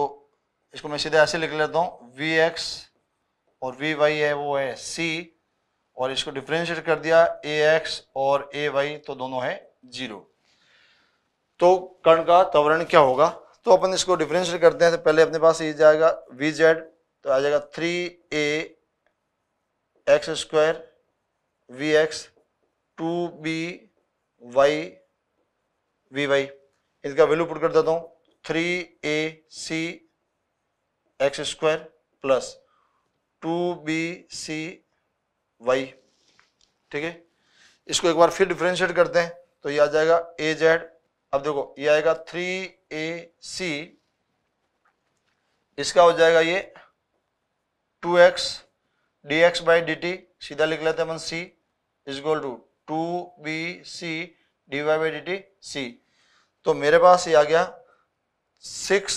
इसको मैं सीधे ऐसे लिख लेता हूँ वी एक्स और वी वाई है वो है सी और इसको डिफ्रेंशिएट कर दिया ए एक्स और ए वाई तो दोनों है जीरो तो कर्ण का त्वरण क्या होगा तो अपन इसको डिफ्रेंशियल करते हैं तो पहले अपने पास ये जाएगा वी जेड तो आ जाएगा three a x square v x two b y v y इनका वैल्यू पुट कर देता हूँ three a c x square plus two b c y ठीक है इसको एक बार फिर डिफ्रेंशिएट करते हैं तो ये आ जाएगा ए जेड अब देखो ये आएगा थ्री ए सी इसका हो जाएगा ये two x d x by d t सीधा लिख लेते हैं मन c is equal to two b C d y by d t c तो मेरे पास ये आ गया six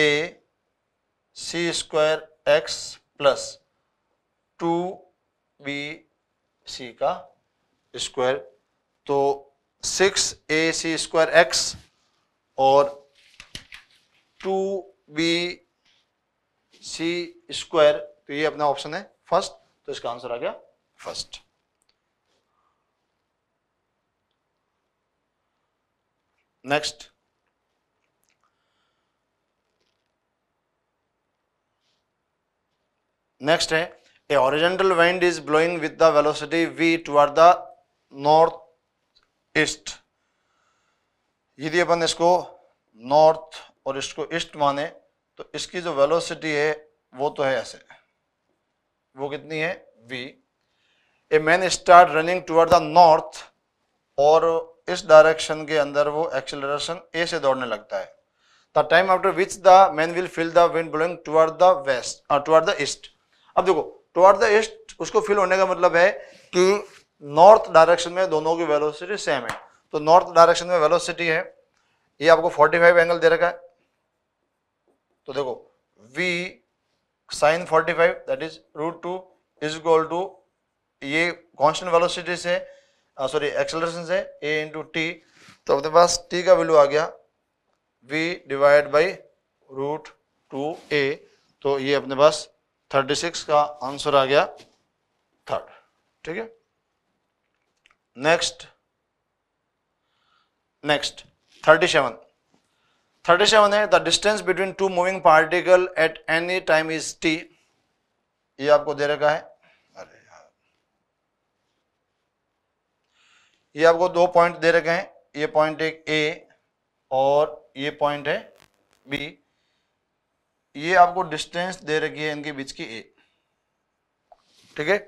a c square x plus two b c का स्क्वायर तो six a c square x और टू बी सी स्क्वायर तो ये अपना ऑप्शन है फर्स्ट तो इसका आंसर आ गया फर्स्ट नेक्स्ट नेक्स्ट है a horizontal wind is blowing with the velocity v toward the north east यदि अपन इसको नॉर्थ और इसको ईस्ट माने तो इसकी जो वेलोसिटी है वो तो है ऐसे वो कितनी है v a man start running toward the north और इस डायरेक्शन के अंदर वो एक्सेलरेशन ए से दौड़ने लगता है the time after which the man will feel the wind blowing toward the west toward the east अब देखो टूअर्ड द ईस्ट उसको फील होने का मतलब है कि नॉर्थ डायरेक्शन में दोनों की वेलोसिटी सेम है तो नॉर्थ डायरेक्शन में वेलोसिटी है ये आपको 45 एंगल दे रखा है तो देखो v sine 45 that is root two is equal to ये कॉन्स्टेंट वेलोसिटी से सॉरी एक्सेलरेशन से a इंटू टी तो अपने पास t का वैल्यू आ गया v divide by root two a तो ये अपने पास 36 का आंसर आ गया थर्ड ठीक है next next thirty seven thirty seven है the distance between two moving particle at any time is t ये आपको दे रखा है अरे यार ये आपको दो पॉइंट दे रखे हैं ये पॉइंट एक ए और ये पॉइंट है बी ये आपको डिस्टेंस दे रखी है इनके बीच की ए ठीक है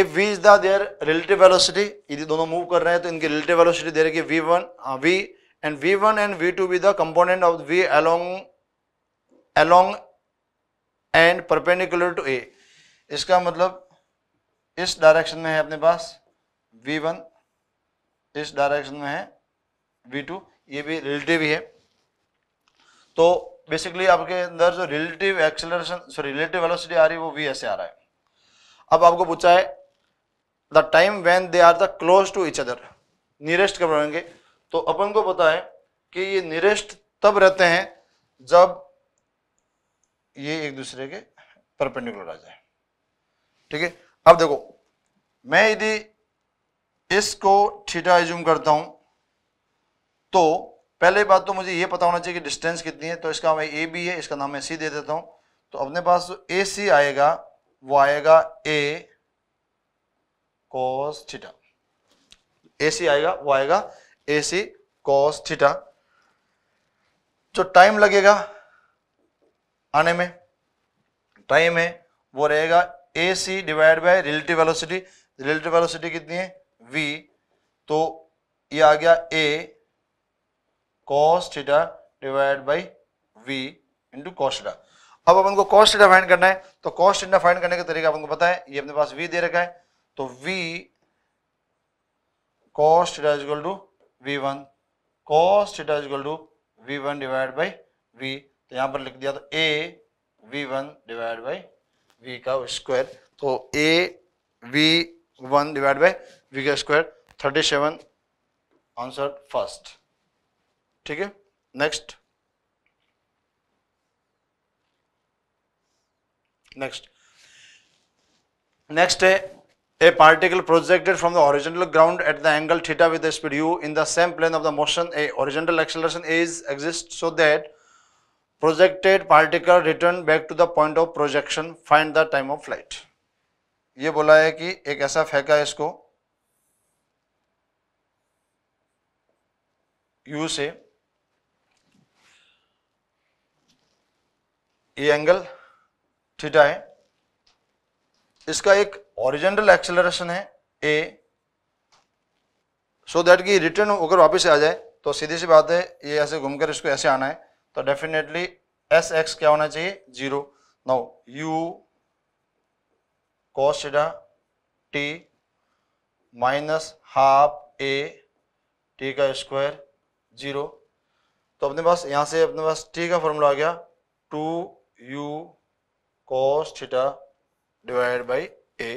if v is the their relative velocity यदि दोनों मूव कर रहे हैं तो इनकी रिलेटिव वेलोसिटी दे रही v one v and v one and v two be the component of v along along and perpendicular to a इसका मतलब इस डायरेक्शन में है अपने पास वी वन इस डायरेक्शन में है वी टू ये भी रिलेटिव ही है तो बेसिकली आपके अंदर जो relative acceleration sorry relative velocity आ रही है वो वी ऐसे आ रहा है अब आपको पूछा है the time when they are the close to each other nearest कब रहेंगे तो अपन को पता है कि ये नियरेस्ट तब रहते हैं जब ये एक दूसरे के परपेंडिकुलर आ जाए ठीक है अब देखो मैं यदि इसको थीटा एज्यूम करता हूं तो पहले बात तो मुझे ये पता होना चाहिए कि डिस्टेंस कितनी है तो इसका मैं ए बी है इसका नाम मैं सी दे देता हूँ तो अपने पास जो ए सी आएगा वो आएगा ए कॉस थीटा ए सी आएगा वो आएगा ए सी कॉस थीटा जो टाइम लगेगा आने में टाइम है वो रहेगा A C divide by relative velocity relative velocity कितनी है v तो ये आ गया a cos theta divide by v into cos theta अब अपन को cos थीटा फाइंड करना है तो cos थीटा फाइंड करने का तरीका अपन को पता है ये अपने पास v दे रखा है तो v cos theta is equal to v1 cos theta is equal to v1 divided by v तो यहां पर लिख दिया तो a v1 divided by v का स्क्वायर तो a v1 divided by v का स्क्वायर 37 आंसर फर्स्ट ठीक है नेक्स्ट नेक्स्ट नेक्स्ट है A particle projected from the horizontal ground at the angle theta with the speed u in the same plane of the motion a horizontal acceleration is exists so that projected particle return back to the point of projection find the time of flight. ये बोला है कि एक ऐसा फेंका है इसको u से ये एंगल थीटा है इसका एक ओरिजिनल एक्सेलरेशन है ए सो दैट कि रिटर्न होकर वापस आ जाए तो सीधी सी बात है ये ऐसे घूमकर इसको ऐसे आना है तो डेफिनेटली एस एक्स क्या होना चाहिए zero now u cos theta t minus half A T का स्क्वायर जीरो तो अपने पास यहाँ से अपने पास टी का फॉर्मूला आ गया two u cos theta divided by a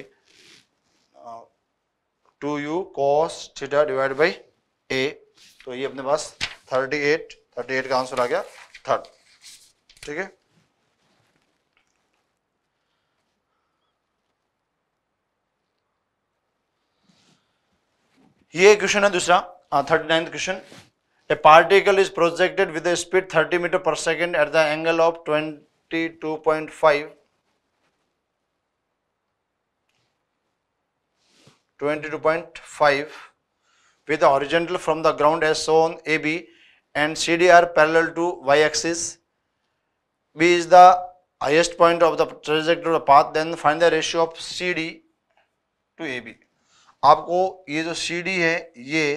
two u cos theta divide by a तो ये अपने पास थर्टी एट थर्टी एट का आंसर आ गया थर्ड ठीक है ये क्वेश्चन है दूसरा thirty ninth question a particle is projected with speed thirty metre per second at the angle of twenty two point five 22.5 with the horizontal from the ground as shown AB and CD are parallel to y axis. B is the highest point of the trajectory of the path then find the ratio of CD to AB. आपको ये जो CD है ये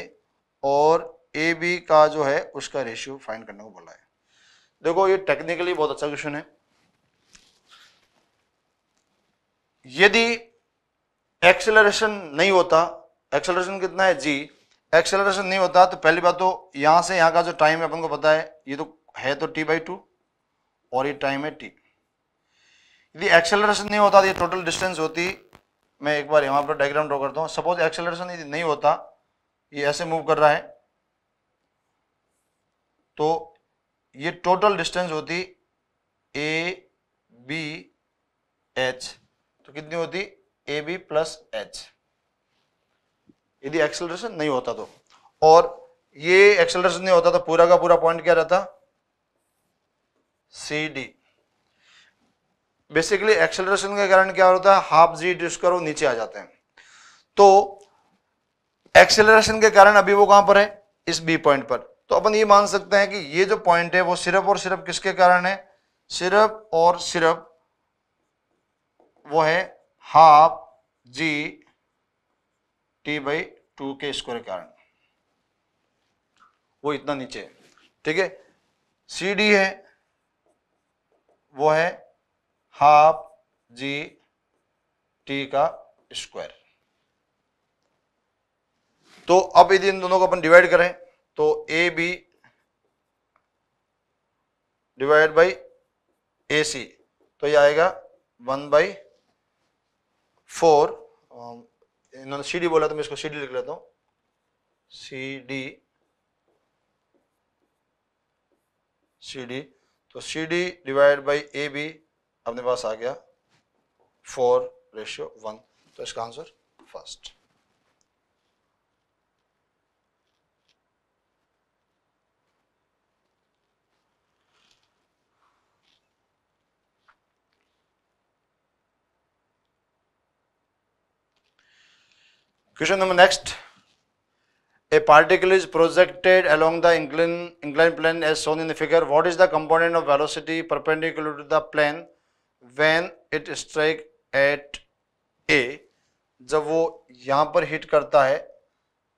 और AB का जो है उसका ratio find करने को बोला है देखो ये technically बहुत अच्छा question है यदि एक्सेलरेशन नहीं होता एक्सेलरेशन कितना है जी एक्सेलरेशन नहीं होता तो पहली बात तो यहाँ से यहाँ का जो टाइम है अपन को पता है ये तो है तो टी बाई टू और ये टाइम है टी यदि एक्सेलरेशन नहीं होता तो ये टोटल डिस्टेंस होती मैं एक बार यहाँ पर डायग्राम ड्रॉ करता हूँ सपोज एक्सेलरेशन यदि नहीं होता ये ऐसे मूव कर रहा है तो ये टोटल डिस्टेंस होती ए बी एच तो कितनी होती ए बी प्लस एच यदि एक्सेलरेशन नहीं होता तो और ये एक्सेलरेशन नहीं होता तो पूरा का पूरा पॉइंट क्या रहता सी डी बेसिकली एक्सेलरेशन के कारण क्या होता है हाफ जी डिस्क करो नीचे आ जाते हैं तो एक्सेलरेशन के कारण अभी वो कहां पर है इस बी पॉइंट पर तो अपन ये मान सकते हैं कि ये जो पॉइंट है वो सिर्फ और सिर्फ किसके कारण है सिर्फ और सिर्फ वो है half g t by two के स्क्वायर के कारण वो इतना नीचे है ठीक है सी डी है वो है हाफ जी टी का स्क्वायर तो अब यदि इन दोनों को अपन डिवाइड करें तो a b divide by a c तो ये आएगा वन बाई फोर इन्होंने सी डी बोला तो मैं इसको सी डी लिख लेता हूँ सी डी सी डी तो c d divide by a b अपने पास आ गया फोर रेशियो वन तो इसका answer first question number next a particle is projected along the incline incline plane as shown in the figure what is the component of velocity perpendicular to the plane when it strike at a जब वो यहाँ पर hit करता है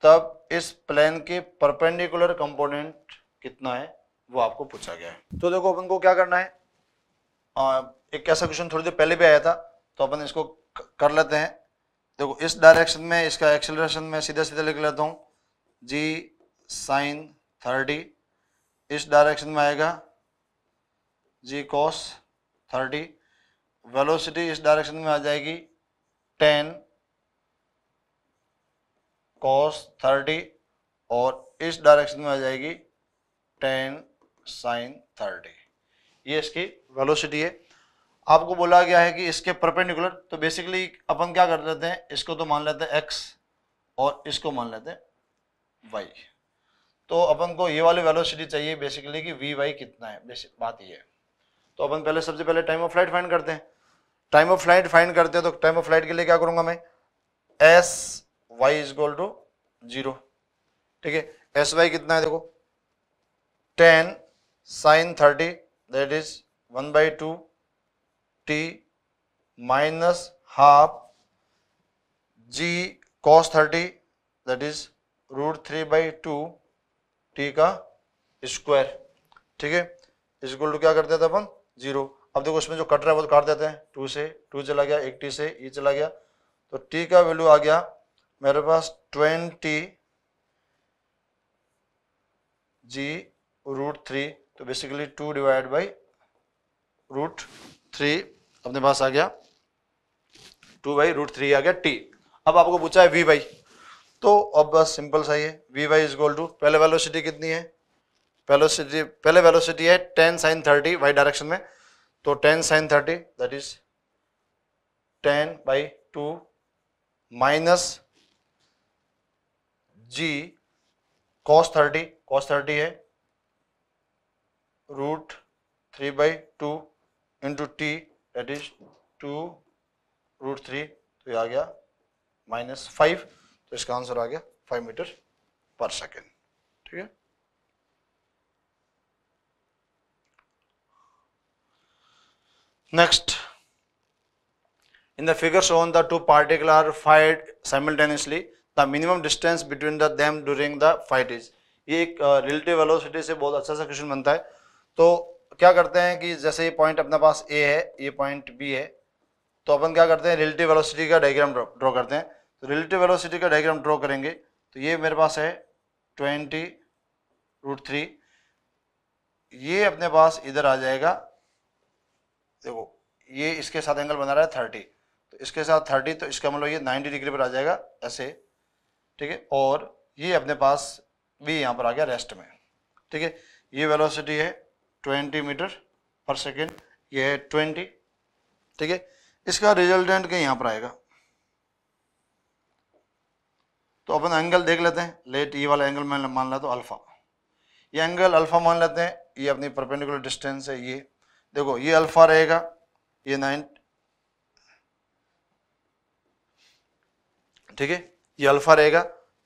तब इस plane के perpendicular component कितना है वो आपको पूछा गया है तो देखो अपन को क्या करना है आ, एक ऐसा क्वेश्चन थोड़ी देर पहले भी आया था तो अपन इसको कर लेते हैं देखो इस डायरेक्शन में इसका एक्सेलरेशन में सीधे सीधे लिख लेता हूँ जी साइन थर्टी इस डायरेक्शन में आएगा जी कॉस थर्टी वेलोसिटी इस डायरेक्शन में आ जाएगी टेन कॉस थर्टी और इस डायरेक्शन में आ जाएगी टेन साइन थर्टी ये इसकी वेलोसिटी है आपको बोला गया है कि इसके परपेंडिकुलर तो बेसिकली अपन क्या कर लेते हैं इसको तो मान लेते हैं एक्स और इसको मान लेते हैं वाई तो अपन को ये वाली वेलोसिटी चाहिए बेसिकली कि वी वाई कितना है बेसिक बात ये है तो अपन पहले सबसे पहले टाइम ऑफ फ्लाइट फाइंड करते हैं टाइम ऑफ फ्लाइट फाइंड करते हैं तो टाइम ऑफ फ्लाइट के लिए क्या करूंगा मैं s y is equal to zero ठीक है एस वाई कितना है देखो ten sine thirty that is one by two t minus half g cos thirty that is root three by two T का स्क्वायर ठीक है इसको टू क्या करते थे अपन जीरो अब देखो इसमें जो कट रहा है वो तो काट देते हैं टू से टू चला गया एक टी से ई e चला गया तो टी का वैल्यू आ गया मेरे पास ट्वेंटी जी रूट थ्री तो basically two divide by root three अपने पास आ गया टू बाई रूट थ्री आ गया टी अब आपको पूछा है वी बाई तो अब बस सिंपल सा ही है v by is equal to पहले वेलोसिटी कितनी है वेलोसिटी पहले वेलोसिटी है ten sine thirty y direction में तो ten sine thirty that is ten by two minus g cos thirty cos thirty है root three by two into t एडिश two root three तो आ गया माइनस फाइव तो इसका आंसर आ गया फाइव मीटर पर सेकेंड ठीक है next in the figure shown the two particle are fired simultaneously the minimum distance between the them during the flight is ये एक रिलेटिव uh, वेलोसिटी से बहुत अच्छा सा क्वेश्चन बनता है तो क्या करते हैं कि जैसे ये पॉइंट अपने पास ए है ये पॉइंट बी है तो अपन क्या करते हैं रिलेटिव वेलोसिटी का डायग्राम ड्रॉ करते हैं तो रिलेटिव वेलोसिटी का डायग्राम ड्रॉ करेंगे तो ये मेरे पास है ट्वेंटी रूट थ्री ये अपने पास इधर आ जाएगा देखो ये इसके साथ एंगल बना रहा है थर्टी तो इसके साथ थर्टी तो इसका मतलब ये नाइन्टी डिग्री पर आ जाएगा ऐसे ठीक है और ये अपने पास भी यहाँ पर आ गया रेस्ट में ठीक है ये वेलोसिटी है ट्वेंटी मीटर पर सेकेंड ये है ट्वेंटी ठीक है इसका रिजल्टेंट के यहाँ पर आएगा तो अपन एंगल देख लेते हैं e लेट तो ये वाला एंगल मैंने मान लिया तो अल्फ़ा ये एंगल अल्फ़ा मान लेते हैं ये अपनी परपेंडिकुलर डिस्टेंस है ये देखो ये अल्फ़ा रहेगा ये नाइन ठीक है ये अल्फ़ा रहेगा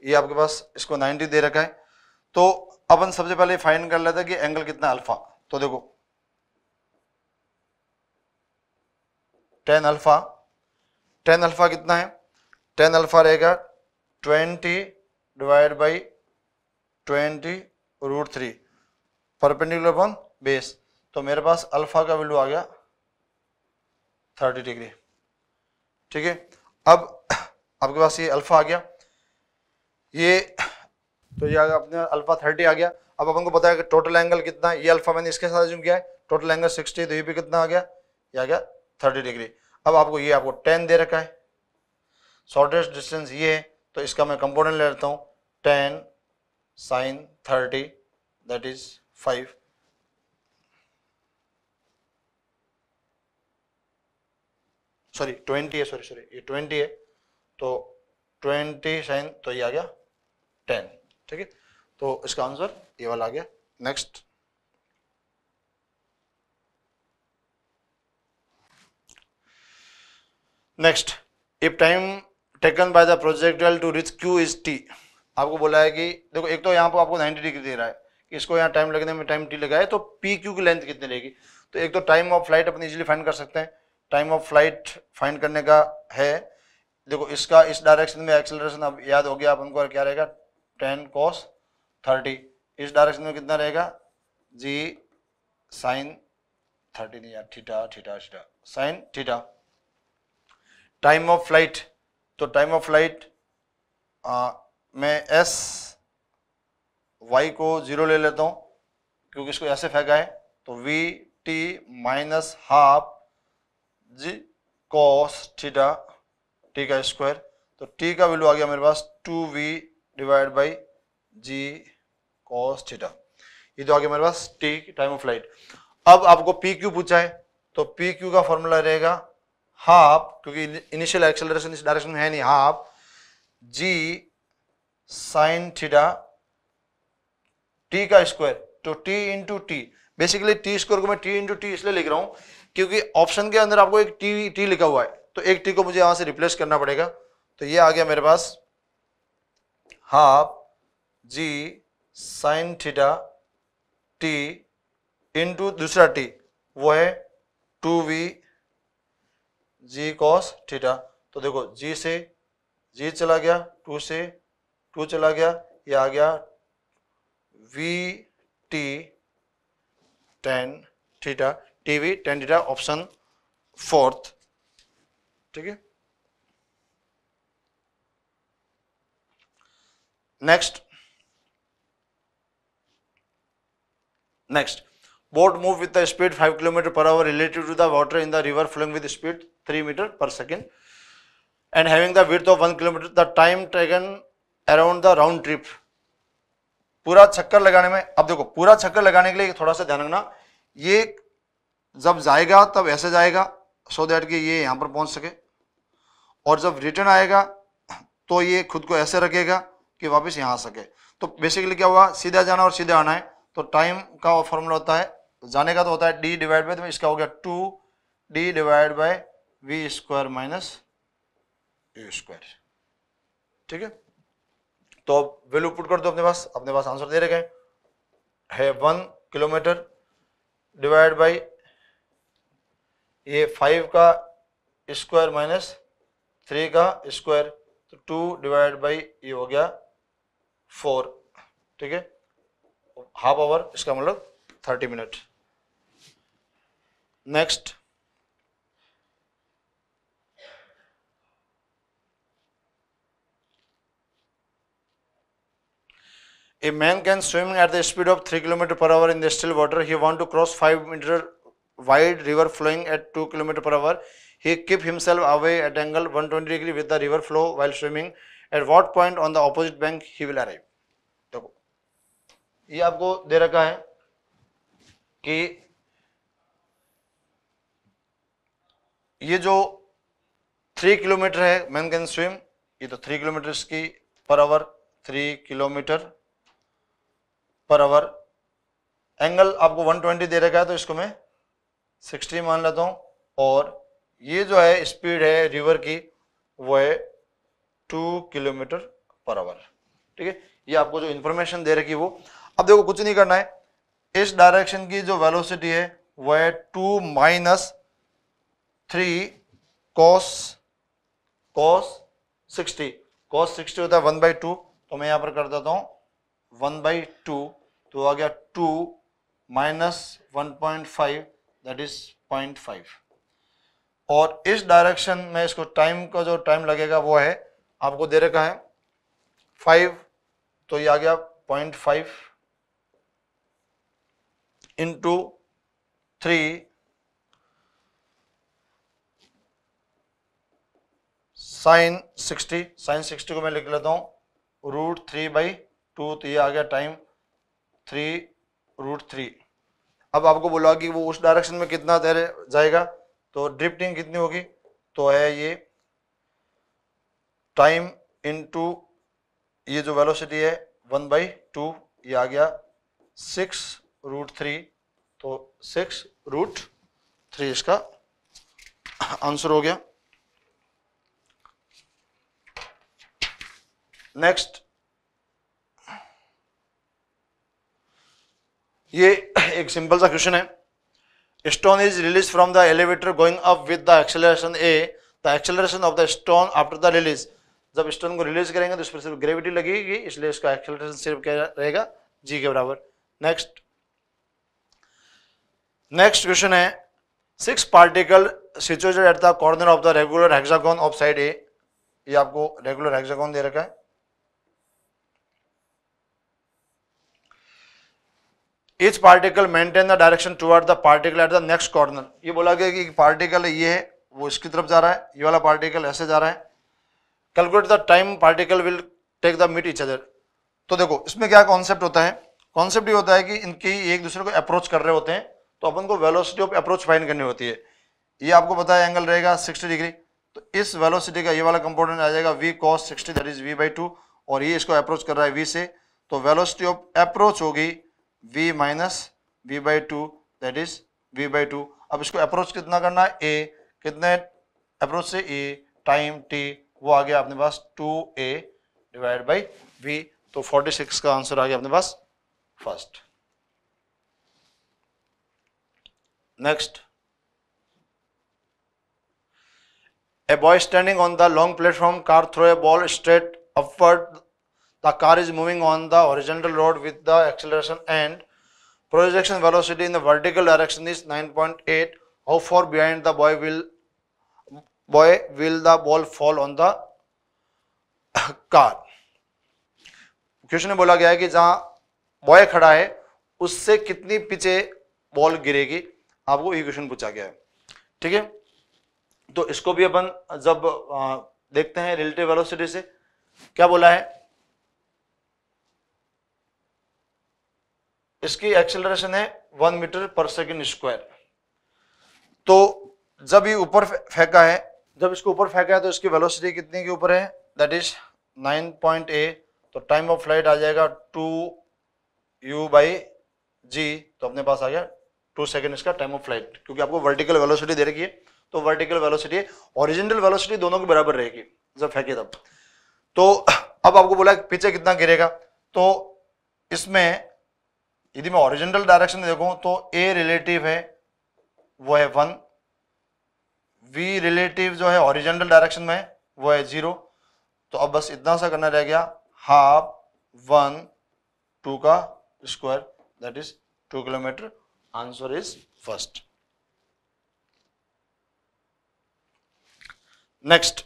ये आपके पास इसको 90 दे रखा है तो अपन सबसे पहले फाइन कर लेते हैं कि एंगल कितना अल्फ़ा तो देखो टेन अल्फा टेन अल्फा कितना है टेन अल्फा रहेगा twenty divide by twenty root three perpendicular upon base तो मेरे पास अल्फा का वैल्यू आ गया थर्टी डिग्री ठीक है अब आपके पास ये अल्फा आ गया ये तो ये अपने अल्फा थर्टी आ गया अब अपन को पता है कि टोटल एंगल कितना है ये अल्फा मैंने इसके साथ जूम किया है टोटल एंगल सिक्सटी तो ये भी कितना आ गया ये आ गया थर्टी डिग्री अब आपको ये आपको टेन दे रखा है शॉर्टेस्ट डिस्टेंस ये है तो इसका मैं कंपोनेंट ले लेता हूँ ten sine thirty that is five sorry twenty है सॉरी सॉरी ये ट्वेंटी है तो ट्वेंटी साइन तो ये आ गया टेन ठीक है तो इसका आंसर ये वाला आ गया next next if time taken by the projectile to reach q is t आपको बोला है कि देखो एक तो यहाँ पर आपको 90 डिग्री दे रहा है कि इसको यहाँ टाइम लगने में टाइम टी लगाए तो पी क्यू की लेंथ कितनी रहेगी तो एक तो टाइम ऑफ फ्लाइट अपन इजीली फाइंड कर सकते हैं टाइम ऑफ फ्लाइट फाइंड करने का है देखो इसका इस डायरेक्शन में एक्सेलरेशन अब याद हो गया अपन को क्या रहेगा टेन कॉस थर्टी इस डायरेक्शन में कितना रहेगा जी साइन थर्टी नहीं यार theta theta theta sine theta time of flight तो टाइम ऑफ फ्लाइट मैं एस वाई को जीरो ले लेता हूँ क्योंकि इसको ऐसे फेंका है तो v t minus half g cos theta t का स्क्वायर तो टी का वैल्यू आ गया मेरे पास two v divide by g cos theta ये तो आगे मेरे पास टी टाइम ऑफ फ्लाइट अब आपको पी क्यू पूछा है तो पी क्यू का फॉर्मूला रहेगा हाफ क्योंकि इनिशियल एक्सेलरेशन इस डायरेक्शन में है नहीं half g sine theta t का स्क्वायर तो t into t basically t square को मैं टी इंटू टी इसलिए लिख रहा हूँ क्योंकि ऑप्शन के अंदर आपको एक टी टी लिखा हुआ है तो एक टी को मुझे यहाँ से रिप्लेस करना पड़ेगा तो ये आ गया मेरे पास half g sine theta t into दूसरा टी वो है two v g cos theta तो देखो जी से जी चला गया टू से टू चला गया ये आ गया v t tan theta t v tan theta option fourth ठीक है next Next, boat move with the speed 5 km per hour relative to the water in the river flowing with speed 3 meter per second and having the width of 1 km. The time taken around the round trip. पूरा चक्कर लगाने में अब देखो पूरा चक्कर लगाने के लिए थोड़ा सा ध्यान रखना ये जब जाएगा तब ऐसे जाएगा सो so दैट कि ये यहाँ पर पहुँच सके और जब रिटर्न आएगा तो ये खुद को ऐसे रखेगा कि वापस यहाँ आ सके तो बेसिकली क्या हुआ सीधा जाना और सीधा आना है तो टाइम का वो फॉर्मूला होता है जाने का तो होता है डी डिवाइड बाई तो इसका हो गया two d divide by v square minus a square ठीक है तो अब वैल्यू पुट कर दो अपने पास अपने पास आंसर दे रखे है वन किलोमीटर डिवाइड बाई ये फाइव का स्क्वायर माइनस थ्री का स्क्वायर तो टू डिवाइड बाई ये हो गया फोर ठीक है हाफ आवर इसका मतलब thirty minute next a man can swimming at the speed of three kilometre per hour in the still water he want to cross five metre wide river flowing at two kilometre per hour he keep himself away at angle one twenty degree with the river flow while swimming at what point on the opposite bank he will arrive ये आपको दे रखा है कि ये जो three kilometre है man can swim ये तो थ्री किलोमीटर की per hour three kilometre per hour angle आपको 120 दे रखा है तो इसको मैं 60 मान लेता हूँ और ये जो है स्पीड है रिवर की वो है टू किलोमीटर पर आवर ठीक है ये आपको जो इन्फॉर्मेशन दे रखी वो अब देखो कुछ नहीं करना है इस डायरेक्शन की जो वेलोसिटी है वह है two minus three cos cos sixty cos sixty होता है वन बाई टू तो मैं यहां पर कर देता हूं वन बाई टू तो आ गया two minus one point five that is point five और इस डायरेक्शन में इसको टाइम का जो टाइम लगेगा वो है आपको दे रखा है फाइव तो ये आ गया point five into 3 sine 60 sine 60 को मैं लिख लेता हूँ रूट थ्री बाई टू तो ये आ गया टाइम थ्री रूट थ्री अब आपको बोला कि वो उस डायरेक्शन में कितना देर जाएगा तो ड्रिफ्टिंग कितनी होगी तो है ये टाइम इनटू ये जो वेलोसिटी है वन बाई टू ये आ गया सिक्स रूट थ्री तो सिक्स रूट थ्री इसका आंसर हो गया नेक्स्ट ये एक सिंपल सा क्वेश्चन है stone is release from the elevator going up with the acceleration a the acceleration of the stone after the release जब स्टोन को रिलीज करेंगे तो इस पर सिर्फ ग्रेविटी लगेगी इसलिए इसका एक्सेलरेशन सिर्फ क्या रहेगा जी के बराबर नेक्स्ट नेक्स्ट क्वेश्चन है six particle situated at the corner of the regular hexagon of side A ये आपको रेगुलर हेक्सागोन दे रखा है each particle maintain the direction toward the particle at the next corner ये बोला गया कि पार्टिकल ये है वो इसकी तरफ जा रहा है ये वाला पार्टिकल ऐसे जा रहा है calculate the time particle will take the meet each other तो देखो इसमें क्या कॉन्सेप्ट होता है कॉन्सेप्ट ये होता है कि इनकी एक दूसरे को अप्रोच कर रहे होते हैं तो अपन को वेलोसिटी ऑफ अप्रोच फाइन करनी होती है ये आपको पता है एंगल रहेगा 60 डिग्री तो इस वेलोसिटी का ये वाला कंपोनेंट आ जाएगा v cos sixty that is we by two और ये इसको अप्रोच कर रहा है वी से तो वेलोसिटी ऑफ अप्रोच होगी v minus v by two that is we by two अब इसको अप्रोच कितना करना है ए कितने अप्रोच से ए टाइम टी वो आ गया अपने पास two a divide by v तो 46 का आंसर आ गया अपने पास first Next. A boy standing on the long platform car throw a ball straight upward. The car is moving on the horizontal road with the acceleration and projection velocity in the vertical direction is 9.8. How far behind the boy will boy will the ball fall on the car? Question में बोला गया है कि जहां boy खड़ा है उससे कितनी पीछे बॉल गिरेगी आपको ये क्वेश्चन पूछा गया है ठीक है तो इसको भी अपन जब देखते हैं रिलेटिव वेलोसिटी से क्या बोला है इसकी एक्सेलरेशन है one metre per second square तो जब ये ऊपर फेंका है जब इसको ऊपर फेंका है तो इसकी वेलोसिटी कितने के ऊपर है that is nine point a तो टाइम ऑफ फ्लाइट आ जाएगा टू यू बाई जी तो अपने पास आ गया टू सेकेंड इसका टाइम ऑफ फ्लाइट क्योंकि आपको वर्टिकल वेलोसिटी दे रखी है तो वर्टिकल वेलोसिटी ओरिजिनल वेलोसिटी दोनों के बराबर रहेगी जब फेंके तब तो अब आपको बोला पीछे कितना गिरेगा तो इसमें यदि मैं ओरिजिनल डायरेक्शन देखूं तो ए रिलेटिव है वो है वन वी रिलेटिव जो है ओरिजिनल डायरेक्शन में वो है जीरो तो अब बस इतना सा करना रह गया हाफ वन टू का square that is two kilometre Answer is first. Next.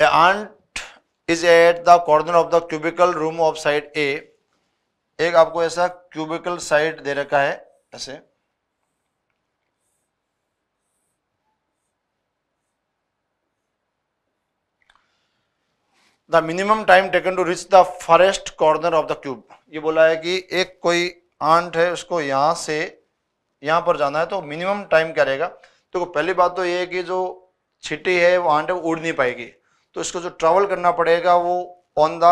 A ant is at the corner of the cubicle room of side A. एक आपको ऐसा क्यूबिकल साइड दे रखा है ऐसे the minimum time taken to reach the farthest corner of the cube ये बोला है कि एक कोई आंट है उसको यहाँ से यहाँ पर जाना है तो मिनिमम टाइम क्या रहेगा तो पहली बात तो ये है कि जो छिट्टी है वो आंट है वो उड़ नहीं पाएगी तो इसको जो ट्रैवल करना पड़ेगा वो ऑन द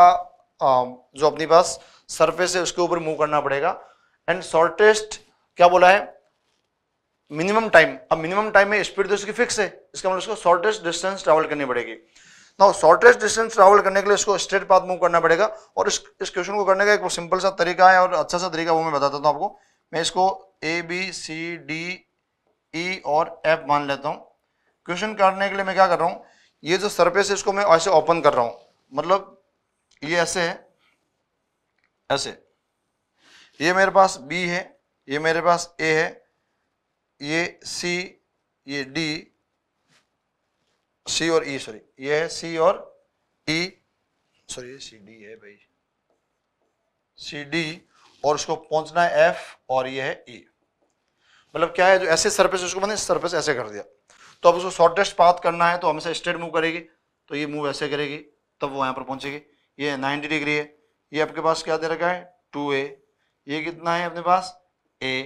जो अपने पास सरफेस है उसके ऊपर मूव करना पड़ेगा एंड शॉर्टेस्ट क्या बोला है मिनिमम टाइम अब मिनिमम टाइम में स्पीड तो उसकी फिक्स है इसका मतलब उसको शॉर्टेस्ट डिस्टेंस ट्रैवल करनी पड़ेगी ना शॉर्टेस्ट डिस्टेंस ट्रैवल करने के लिए इसको स्ट्रेट पाथ मूव करना पड़ेगा और इस क्वेश्चन को करने का एक सिंपल सा तरीका है और अच्छा सा तरीका वो मैं बताता हूँ आपको मैं इसको ए बी सी डी ई और एफ मान लेता हूँ क्वेश्चन करने के लिए मैं क्या कर रहा हूँ ये जो सरफेस है इसको मैं ऐसे ओपन कर रहा हूँ मतलब ये ऐसे है ऐसे ये मेरे पास बी है ये मेरे पास ए है ये सी ये डी सी और ई सॉरी ये है सी और ई सॉरी ये सी डी है भाई सी डी और उसको पहुंचना है एफ और ये है ई e. मतलब क्या है जो ऐसे सरफेस उसको मैंने सरफेस ऐसे कर दिया तो अब उसको शॉर्टेस्ट पाथ करना है तो हमेशा स्ट्रेट मूव करेगी तो ये मूव ऐसे करेगी तब वो यहाँ पर पहुँचेगी ये नाइन्टी डिग्री है ये आपके पास क्या दे रखा है टू ए ये कितना है अपने पास ए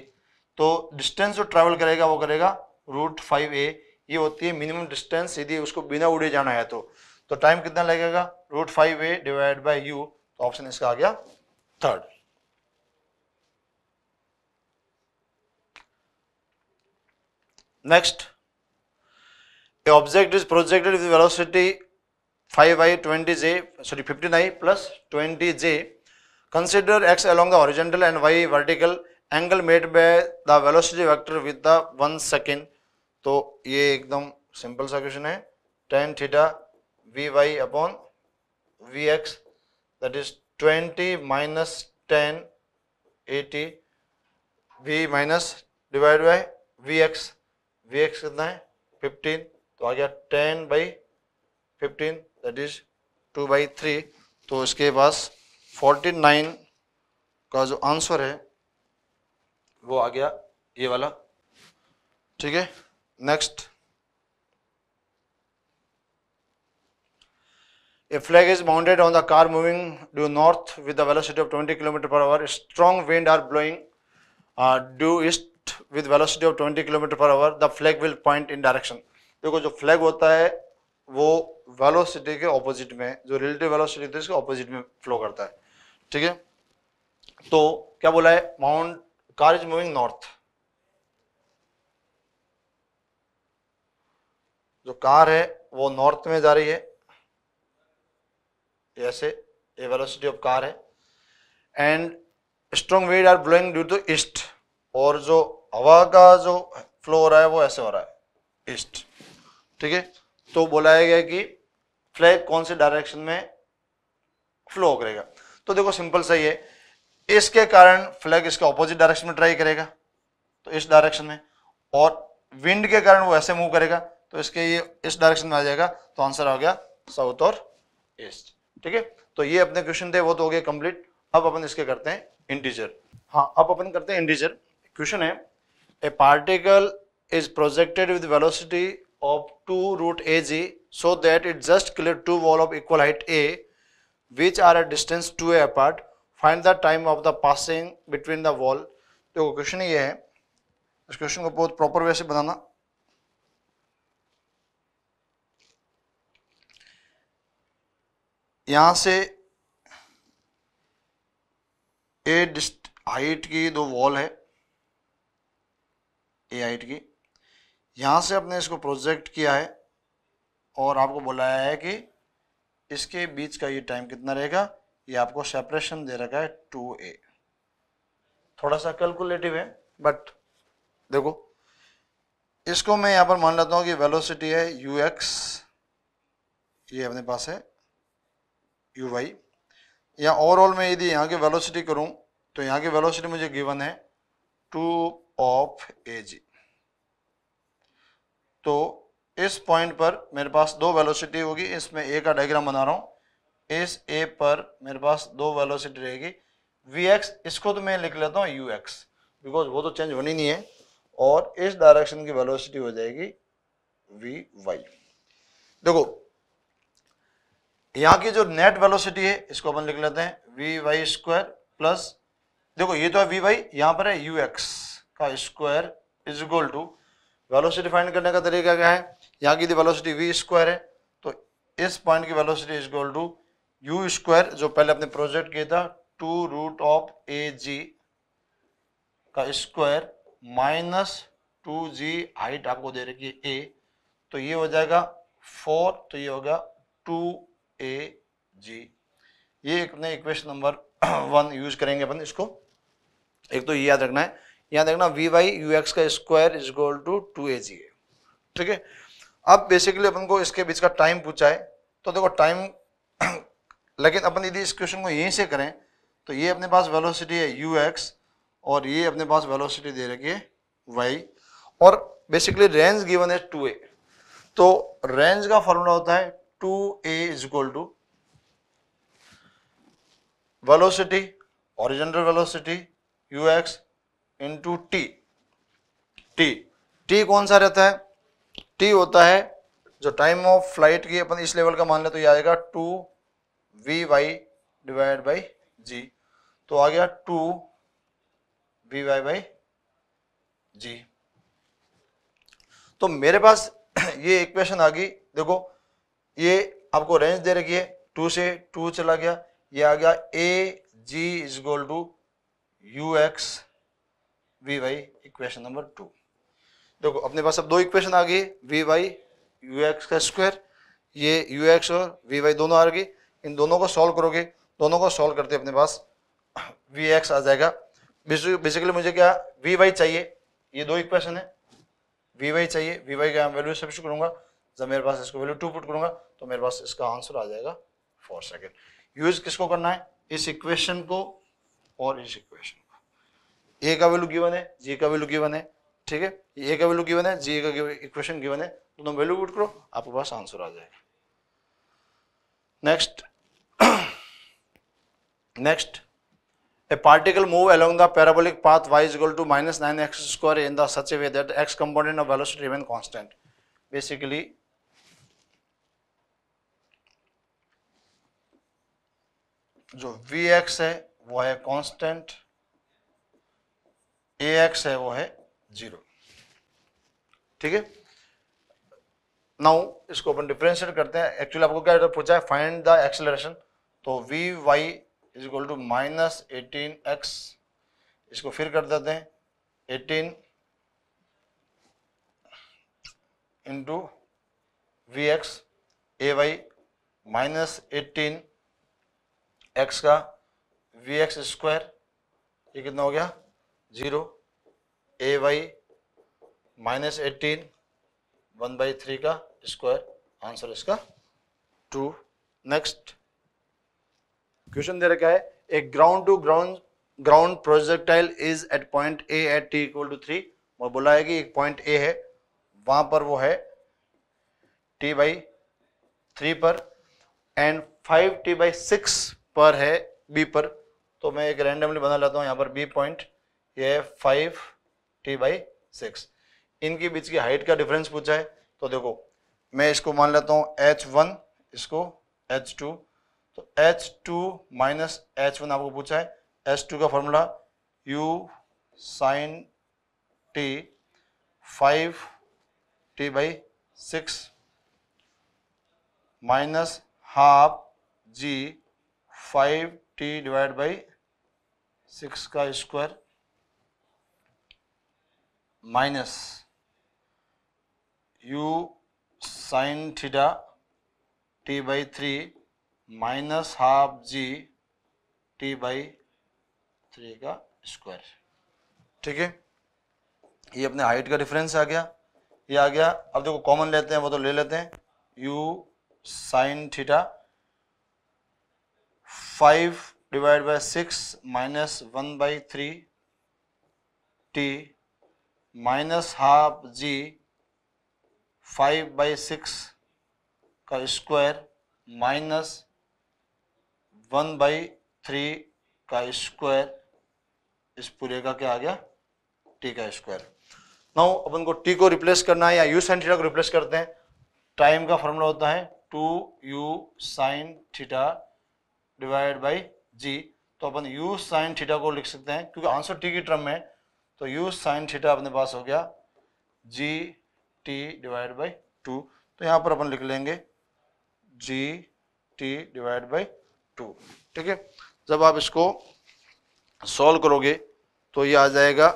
तो डिस्टेंस जो ट्रैवल करेगा वो करेगा रूट फाइव ए ये होती है मिनिमम डिस्टेंस यदि उसको बिना उड़े जाना है तो तो टाइम कितना लगेगा root five a divide by you तो ऑप्शन इसका आ गया third next object is projected with velocity five i twenty j sorry fifteen i plus twenty j consider x along horizontal and y vertical angle made by the velocity vector with the one second तो ये एकदम simple सा question है tan theta v y upon v x that is twenty minus ten eighty we minus divide by v x v x कितना है fifteen तो आ गया ten by fifteen that is two by three तो इसके पास forty nine का जो answer है वो आ गया ये वाला ठीक है Next. A flag is mounted on the car moving due north with the velocity of 20 km per hour. A strong wind are blowing uh, due east with velocity of 20 km per hour. The flag will point in direction. देखो जो flag होता है वो velocity के opposite में जो relative velocity होती है इसके ऑपोजिट में फ्लो करता है ठीक है तो क्या बोला है mount car is moving north जो कार है वो नॉर्थ में जा रही है ऐसे ये वेलोसिटी ऑफ कार है and strong wind are blowing due to east और जो हवा का जो फ्लो हो रहा है वो ऐसे हो रहा है ईस्ट ठीक है तो बोला गया कि फ्लैग कौन से डायरेक्शन में फ्लो करेगा तो देखो सिंपल सही है इसके कारण फ्लैग इसका ऑपोजिट डायरेक्शन में ट्राई करेगा तो इस डायरेक्शन में और विंड के कारण वो ऐसे मूव करेगा तो इसके ये इस डायरेक्शन में आ जाएगा तो आंसर आ गया साउथ और ईस्ट ठीक है तो ये अपने क्वेश्चन थे वो तो हो गए कंप्लीट अब अपन इसके करते हैं इंटीजर हाँ अब अपन करते हैं इंटीजर क्वेश्चन है a particle is projected with velocity of two root a g so that it just clear two wall of equal height a which are a distance two a apart find the time of the passing between the wall तो question ये है इस question को बहुत proper way से बनाना यहाँ से ए डिस्ट height की दो वॉल है ए हाइट की यहाँ से आपने इसको प्रोजेक्ट किया है और आपको बुलाया है कि इसके बीच का ये टाइम कितना रहेगा ये आपको सेपरेशन दे रखा है टू ए थोड़ा सा कैलकुलेटिव है बट देखो इसको मैं यहाँ पर मान लेता हूँ कि वेलोसिटी है यू एक्स ये अपने पास है यू वाई या ओवरऑल मैं यदि यहाँ की वेलोसिटी करूँ तो यहाँ की वेलोसिटी मुझे गिवन है टू ऑफ ए जी तो इस पॉइंट पर मेरे पास दो वेलोसिटी होगी इसमें ए का डायग्राम बना रहा हूँ इस ए पर मेरे पास दो वेलोसिटी रहेगी वी एक्स इसको तो मैं लिख लेता हूँ यू एक्स बिकॉज वो तो चेंज होनी नहीं है और इस डायरेक्शन की वेलोसिटी हो जाएगी वी वाई देखो यहाँ की जो नेट वेलोसिटी है इसको अपन लिख लेते हैं वी वाई स्क्वायर प्लस देखो ये तो है वी वाई यहाँ पर है यू एक्स का square is equal to velocity find करने का तरीका क्या है यहाँ की वेलोसिटी वी स्क्वायर है तो इस पॉइंट की velocity is equal to u square जो पहले अपने प्रोजेक्ट किया था two root of a g का square minus two g height आपको दे रखी है ए तो ये हो जाएगा फोर तो ये होगा टू ए जी ये अपने इक्वेशन नंबर वन यूज करेंगे अपन इसको एक तो ये याद रखना है याद रखना वी वाई यू एक्स का square is equal to two a g ठीक है अब बेसिकली अपन को इसके बीच का टाइम पूछा है तो देखो टाइम लेकिन अपन यदि इस क्वेश्चन को यहीं से करें तो ये अपने पास वेलोसिटी है यू एक्स और ये अपने पास वेलोसिटी दे रखी है वाई और बेसिकली रेंज गिवन है टू ए तो रेंज का फॉर्मूला होता है 2a is equal to velocity horizontal velocity ux into t t t कौन सा रहता है टी होता है जो टाइम ऑफ फ्लाइट की अपन इस लेवल का मान ले तो ये आएगा two v y divide by g तो आ गया two v y by g तो मेरे पास ये इक्वेशन आ गई देखो ये आपको रेंज दे रखी है टू से टू चला गया ये आ गया a g is equal to u x v y equation number two देखो अपने पास अब दो इक्वेशन आ गई वी वाई यू एक्स का स्क्वायर ये यू एक्स और वी वाई दोनों आ गई इन दोनों को सॉल्व करोगे दोनों को सॉल्व करते अपने पास वी एक्स आ जाएगा बेसिकली मुझे क्या वी वाई चाहिए ये दो इक्वेशन है वी वाई चाहिए वी वाई का वैल्यू सब करूंगा जब मेरे पास इसको वैल्यू टू पुट करूंगा तो मेरे पास इसका आंसर आ जाएगा फोर सेकेंड यूज किसको करना है इस इक्वेशन को और इस इक्वेशन को ए का वैल्यू गिवन है जी का वैल्यू गिवन है ठीक है ए का वैल्यू गिवन है जी का इक्वेशन गिवन है दोनों वैल्यू पुट करो आपके पास आंसर आ जाएगा next next A particle move along the parabolic path y is two minus nine x square in the such a way that x component of velocity remain constant. Basically, जो v x है वो है constant ए x है वो है zero ठीक है now इसको अपन डिफ्रेंशिएट करते हैं एक्चुअली आपको क्या पूछा है फाइंड द एक्सेलरेशन तो v y is equal to minus eighteen x इसको फिर कर देते हैं eighteen into v x a y minus eighteen x का वी एक्स स्क्वायर ये कितना हो गया zero a y minus eighteen one by three का स्क्वायर आंसर इसका टू नेक्स्ट क्वेश्चन दे रखा है a ground to ground ground projectile is at point a at t equal to three और बोला है कि एक पॉइंट ए है वहां पर वो है टी बाई थ्री पर and five t by six पर है बी पर तो मैं एक रैंडमली बना लेता हूँ यहाँ पर बी पॉइंट ये फाइव टी बाई सिक्स इनके बीच की हाइट का डिफरेंस पूछा है तो देखो मैं इसको मान लेता हूँ एच वन इसको एच टू तो h two minus h one आपको पूछा है एच टू का formula u sine t five t by six minus half g five t divide by six का square minus u sine theta t by three minus half g t by three का square ठीक है ये अपने height का difference आ गया ये आ गया अब देखो कॉमन लेते हैं वो तो ले लेते हैं u sine theta five divide by six minus one by three t minus half g five by six का square minus one by three का स्क्वायर इस पूरे का क्या आ गया टी का स्क्वायर नाउ अपन को टी को रिप्लेस करना है या यू साइन थीटा को रिप्लेस करते हैं टाइम का फॉर्मूला होता है two u sine theta divide by g तो अपन यू साइन थीटा को लिख सकते हैं क्योंकि आंसर टी की टर्म में तो यू साइन थीटा अपने पास हो गया g t divide by two तो यहाँ पर अपन लिख लेंगे g t divide by two ठीक है जब आप इसको सॉल्व करोगे तो ये आ जाएगा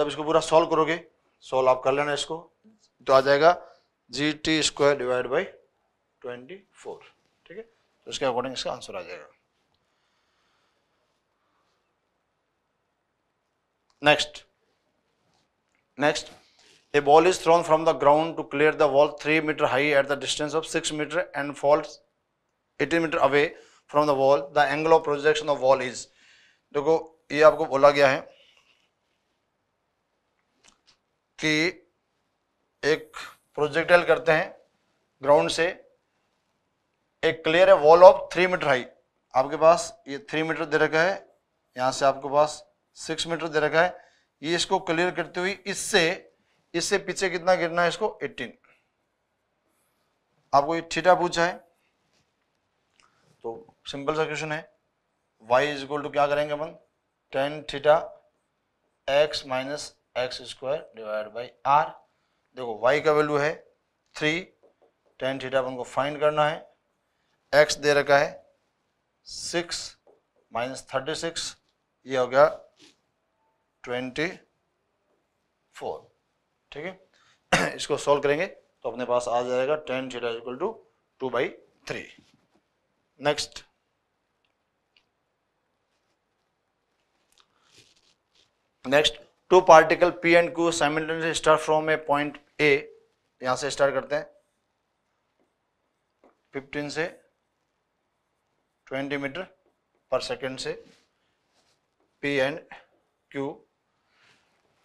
जब इसको पूरा सॉल्व करोगे सॉल्व आप कर लेना इसको तो आ जाएगा g t square divide by twenty four उसके अकॉर्डिंग इसका आंसर आ जाएगा next next a ball is thrown from the ground to clear the wall three metre high at the distance of six metre and fall eighteen metre away from the wall the angle of projection of wall is देखो ये आपको बोला गया है कि एक projectile करते हैं ग्राउंड से एक क्लियर है wall of three metre high आपके पास ये थ्री मीटर दे रखा है यहाँ से आपके पास सिक्स मीटर दे रखा है ये इसको क्लियर करते हुए इससे इससे पीछे कितना गिरना है इसको एटीन आपको ये ठीठा पूछा है तो सिंपल सा क्वेश्चन है y इज इक्वल टू क्या करेंगे अपन tan theta x minus x square divide by r देखो y का वैल्यू है थ्री टेन थीटा अपन को फाइंड करना है एक्स दे रखा है सिक्स माइनस थर्टी सिक्स ये हो गया ट्वेंटी फोर ठीक है इसको सॉल्व करेंगे तो अपने पास आ जाएगा tan theta equal to two by three next next two particle p and q simultaneously start from a point a यहां से स्टार्ट करते हैं 15 से 20 मीटर पर सेकेंड से p and q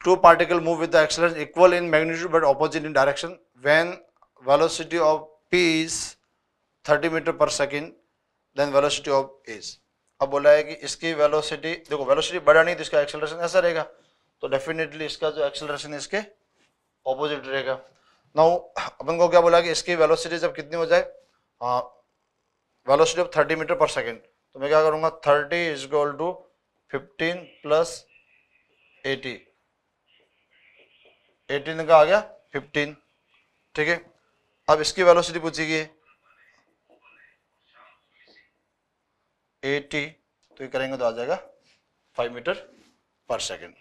two particle move with the acceleration equal in magnitude but opposite in direction when velocity of p is 30 metre per second then velocity of is अब बोला है कि इसकी velocity देखो velocity बढ़ा नहीं तो इसका एक्सेलरेशन ऐसा रहेगा तो डेफिनेटली इसका जो एक्सेलरेशन इसके ऑपोजिट रहेगा नाउ अपन को क्या बोला कि इसकी वेलोसिटी जब कितनी हो जाए हाँ, velocity of 30 metre per second तो मैं क्या करूँगा 30 इज गोल टू 15 प्लस 80 18 का आ गया 15 ठीक है अब इसकी वेलोसिटी पूछेगी 80 तो ये करेंगे तो आ जाएगा 5 metre per second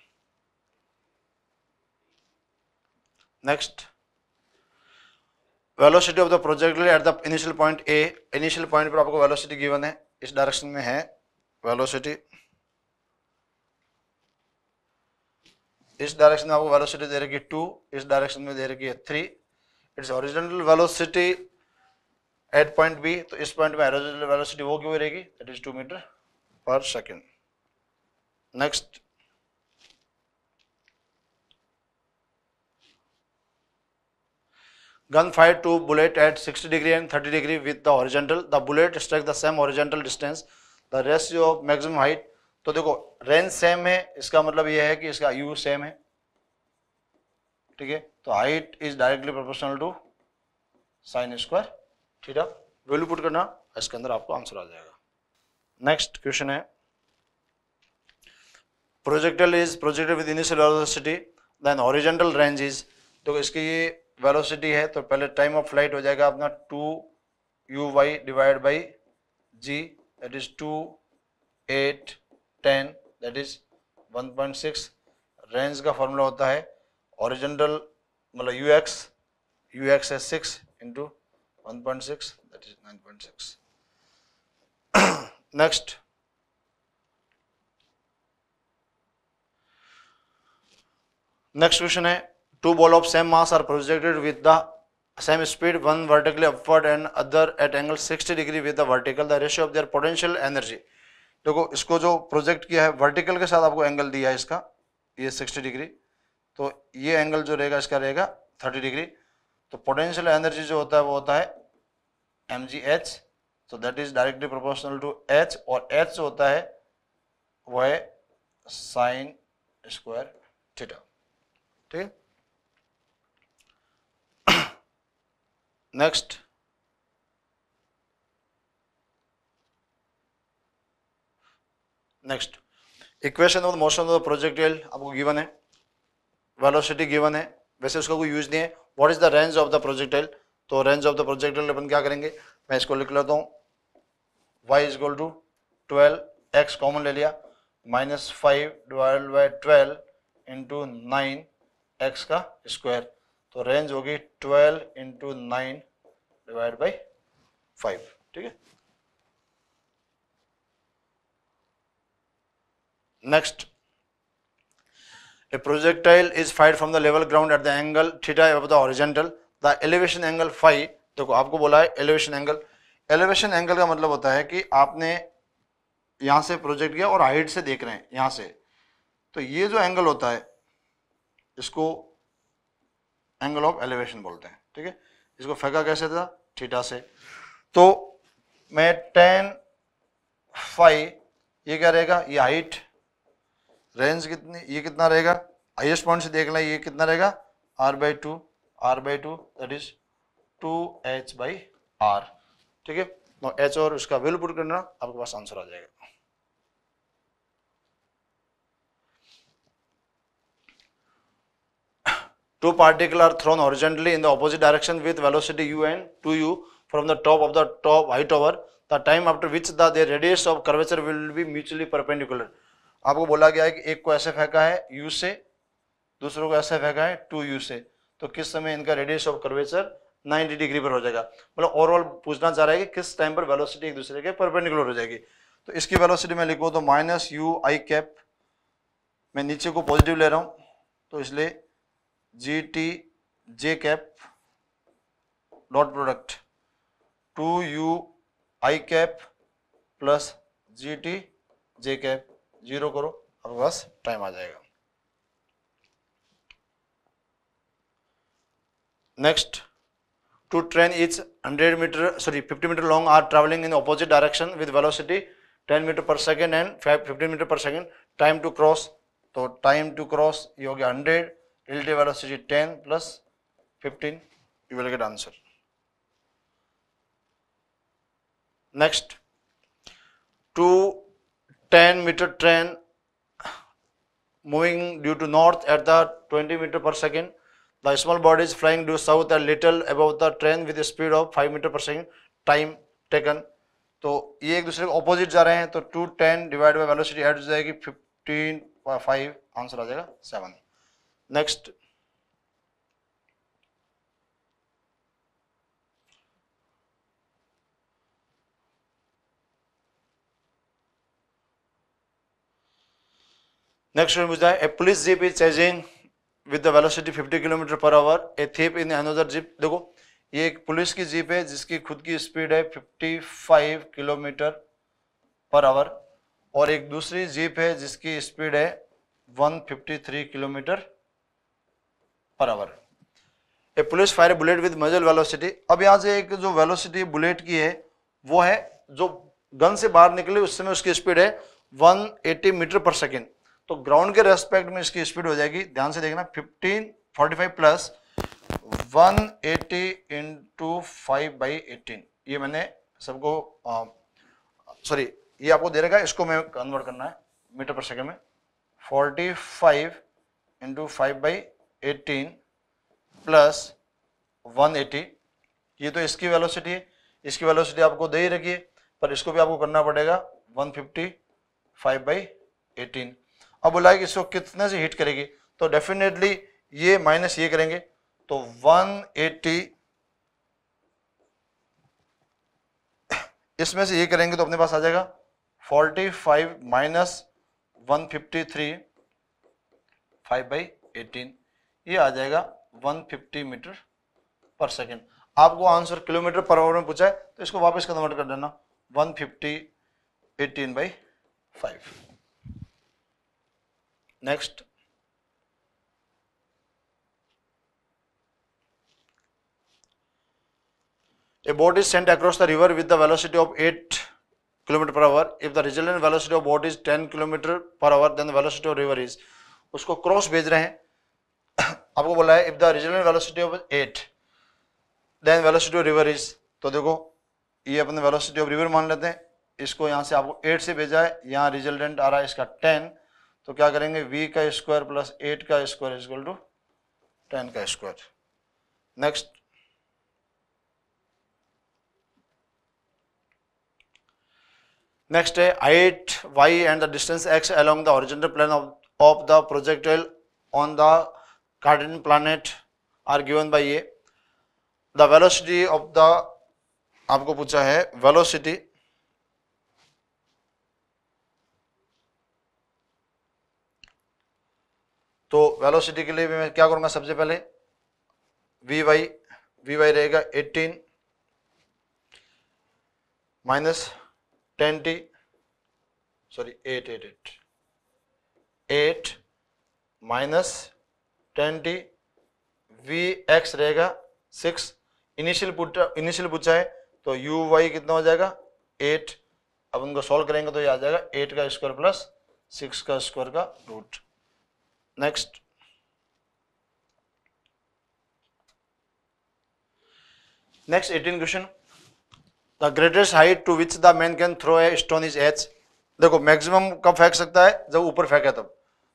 next velocity of the projectile at the initial point a initial point पर आपको वेलोसिटी गिवन है इस डायरेक्शन में है वेलोसिटी इस डायरेक्शन में आपको वेलोसिटी दे रखी है टू इस डायरेक्शन में दे रखी है three it's original velocity at point b तो इस पॉइंट में ओरिजिनल वेलोसिटी वो क्यों रहेगी that is two metre per second next Gun fired two bullet at 60 degree and 30 with the horizontal the bullet strike the same same distance the The u of maximum height तो देखो range same है इसका मतलब यह है कि इसका you same है ठीक है तो height is directly proportional to sine square theta value put करना इसके अंदर आपको आंसर आ जाएगा नेक्स्ट क्वेश्चन है projectile is projected with initial velocity then horizontal range is तो इसकी वेलोसिटी है तो पहले टाइम ऑफ फ्लाइट हो जाएगा अपना two u y divide by g that is two eight ten that is one point six range का formula होता है ओरिजिनल मतलब यू एक्स यू एक्स है six into one point six that is nine point six next next question है two ball of same mass are projected with the same speed one vertically upward and other at angle 60 degree with the vertical the ratio of their potential energy देखो इसको जो project किया है vertical के साथ आपको angle दिया है इसका ये 60 डिग्री तो ये एंगल जो रहेगा इसका रहेगा 30 डिग्री तो पोटेंशियल एनर्जी जो होता है वो होता है एम जी एच तो that is directly proportional to h और एच जो होता है वह है साइन स्क्वायर थीटा ठीक है next next equation of motion of the projectile आपको गिवन है वेलोसिटी गिवन है वैसे उसका कोई यूज नहीं है what is the range of the projectile तो रेंज ऑफ द प्रोजेक्टाइल अपन क्या करेंगे मैं इसको लिख लेता हूँ y is equal to twelve x common ले लिया minus five divide by twelve into nine x का स्क्वायर तो रेंज होगी twelve into nine divide by five ठीक है next a projectile is fired from the level ground at the angle theta of the horizontal the elevation angle five देखो आपको बोला है elevation angle elevation angle का मतलब होता है कि आपने यहां से प्रोजेक्ट किया और हाइट से देख रहे हैं यहां से तो ये जो एंगल होता है इसको एंगल ऑफ एलिवेशन बोलते हैं ठीक है इसको फेंका कैसे था थीटा से तो मैं टेन फाइव ये क्या रहेगा ये हाइट रेंज कितनी ये कितना रहेगा हाइएस्ट पॉइंट से देख लें ये कितना रहेगा r by two r by two that is two h by r ठीक है एच तो और उसका वेल पुट करना आपके पास आंसर आ जाएगा Two particles are thrown horizontally in the opposite direction with velocity u and 2u from the top of the top high tower. The time after which the their radius of curvature will be mutually perpendicular. आपको बोला गया है कि एक को ऐसे फेंका है u से दूसरों को ऐसे फेंका है 2u से तो किस समय इनका रेडियस ऑफ कर्वेचर 90 डिग्री पर हो जाएगा मतलब ओवरऑल पूछना चाह रहा है कि किस टाइम पर वेलोसिटी एक दूसरे के परपेंडिकुलर हो जाएगी तो इसकी वेलोसिटी में लिखो तो माइनस यू आई कैप मैं नीचे को पॉजिटिव ले रहा हूँ तो इसलिए g t j cap dot product two u i cap plus g t j cap zero करो आपके बस टाइम आ जाएगा next two train is hundred metre sorry fifty metre long are travelling in opposite direction with velocity ten metre per second and fifteen metre per second time to cross तो time to cross ये हो गया hundred relative velocity 10 plus 15 you will get answer next two 10 meter train moving due to north at the 20 meter per second the small body is flying due south a little above the train with a speed of 5 meter per second time taken तो ये एक दूसरे के opposite जा रहे हैं तो two ten divide by velocity add हो जाएगी फिफ्टीन फाइव आंसर आ जाएगा seven next Next one is that a police jeep is chasing with the velocity 50 km per hour a thief in another jeep. देखो ये एक police की jeep है जिसकी खुद की स्पीड है 55 किलोमीटर पर आवर और एक दूसरी जीप है जिसकी स्पीड है 153 kilometre per hour a police fire bullet with muzzle velocity अब यहाँ से एक जो वेलोसिटी बुलेट की है वो है जो गन से बाहर निकले उस समय उसकी स्पीड है 180 मीटर पर सेकेंड तो ग्राउंड के रेस्पेक्ट में इसकी स्पीड हो जाएगी ध्यान से देखना 15 45 plus 180 eighty into five by eighteen ये मैंने सबको सॉरी ये आपको दे रहेगा इसको मैं कन्वर्ट करना है मीटर पर सेकेंड में 45 five into five by eighteen plus one eighty ये तो इसकी वेलोसिटी है इसकी वेलोसिटी आपको दे ही रखिए पर इसको भी आपको करना पड़ेगा one fifty five by eighteen अब बोला कि इसको कितने से हीट करेगी तो डेफिनेटली ये माइनस ये करेंगे तो वन एटी इसमें से ये करेंगे तो अपने पास आ जाएगा forty five minus one fifty three five by eighteen ये आ जाएगा 150 मीटर पर सेकेंड आपको आंसर किलोमीटर पर आवर में पूछा है तो इसको वापस कन्वर्ट कर देना 150 fifty eighteen by five next a boat is sent across the river with the velocity of eight kilometre per hour if the result velocity of boat is ten kilometre per hour then the velocity of river is उसको cross भेज रहे हैं आपको बोला है if the regional velocity of eight then velocity of river is तो देखो ये अपने वेलोसिटी ऑफ रिवर मान लेते हैं इसको यहाँ से आपको एट से भेजा है यहाँ रिजल्टेंट आ रहा है इसका टेन तो क्या करेंगे वी का स्क्वायर प्लस एट का square is equal to ten का स्क्वायर नेक्स्ट नेक्स्ट है height y and the distance x along the original plane of the projectile on the guardian planet are given by a the velocity of the आपको पूछा है velocity तो velocity के लिए भी मैं क्या करूंगा सबसे पहले वी वाई वी वाई रहेगा 18 minus ten t sorry eight eight eight eight minus twenty v x रहेगा सिक्स इनिशियल इनिशियल पूछा है तो यू वाई कितना हो जाएगा एट अब उनको सॉल्व करेंगे तो ये आ जाएगा एट का स्क्वायर प्लस सिक्स का स्क्वायर का root next next eighteen question the greatest height to which the man can throw a stone is h देखो मैक्सिमम कब फेंक सकता है जब ऊपर फेंका तब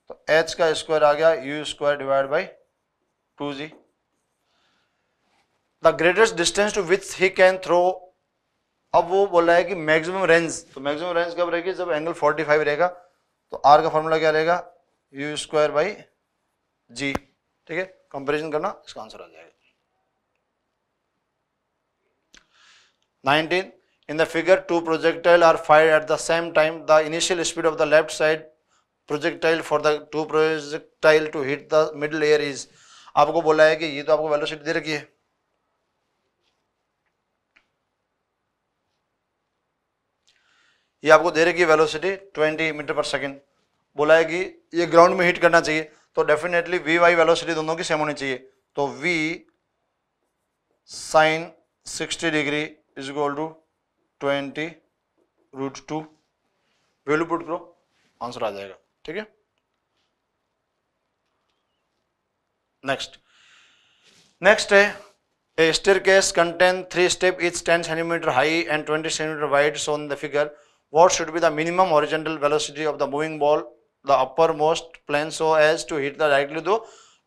तो एच का स्क्वायर आ गया u square divide by two g the greatest distance to with he can throw अब वो बोल रहा है कि मैक्सिमम रेंज तो मैक्सिमम रेंज कब रहेगी जब एंगल 45 रहेगा तो आर का फॉर्मूला क्या रहेगा यू स्क्वायर बाई जी ठीक है कंपेरिजन करना इसका आंसर आ जाएगा 19 in the figure two projectile are fired at the same time the initial speed of the left side projectile for the two projectile to hit the middle air is आपको बोला है कि ये तो आपको वेलोसिटी दे रखी है ये आपको दे रखी है वेलोसिटी 20 मीटर पर सेकंड बोला है कि ये ग्राउंड में हिट करना चाहिए तो डेफिनेटली वी वाई वेलोसिटी दोनों की सेम होनी चाहिए तो v sine 60 degree is equal to 20 root two value put करो आंसर आ जाएगा ठीक है नेक्स्ट नेक्स्ट है a staircase contain three step is ten centimetre high and twenty centimetre wide shown the figure what should be the minimum horizontal velocity of the moving ball the uppermost plane so as to hit the directly to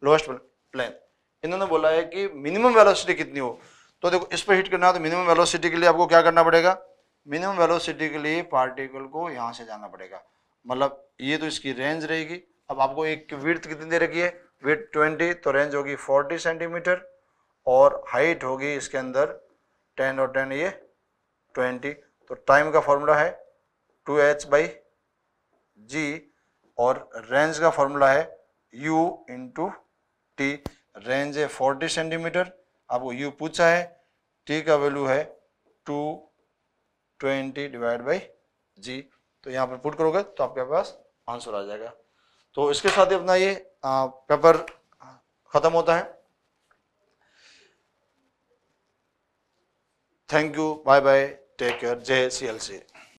lowest plane इन्होंने बोला है कि minimum velocity कितनी हो तो देखो इस पर हिट करना है तो मिनिमम वेलोसिटी के लिए आपको क्या करना पड़ेगा मिनिमम वेलोसिटी के लिए पार्टिकल को यहाँ से जाना पड़ेगा मतलब ये तो इसकी रेंज रहेगी अब आपको एक विर्थ कितनी दे रखी है विर्थ ट्वेंटी तो रेंज होगी फोर्टी सेंटीमीटर और हाइट होगी इसके अंदर टेन और टेन ये ट्वेंटी तो टाइम का फॉर्मूला है टू एच बाई जी और रेंज का फॉर्मूला है u इंटू टी रेंज है फोर्टी सेंटीमीटर आपको u पूछा है t का वैल्यू है two twenty divide by g तो यहाँ पर पुट करोगे तो आपके पास आंसर आ जाएगा तो इसके साथ ही अपना ये पेपर खत्म होता है thank you bye bye take care जय सी एल सी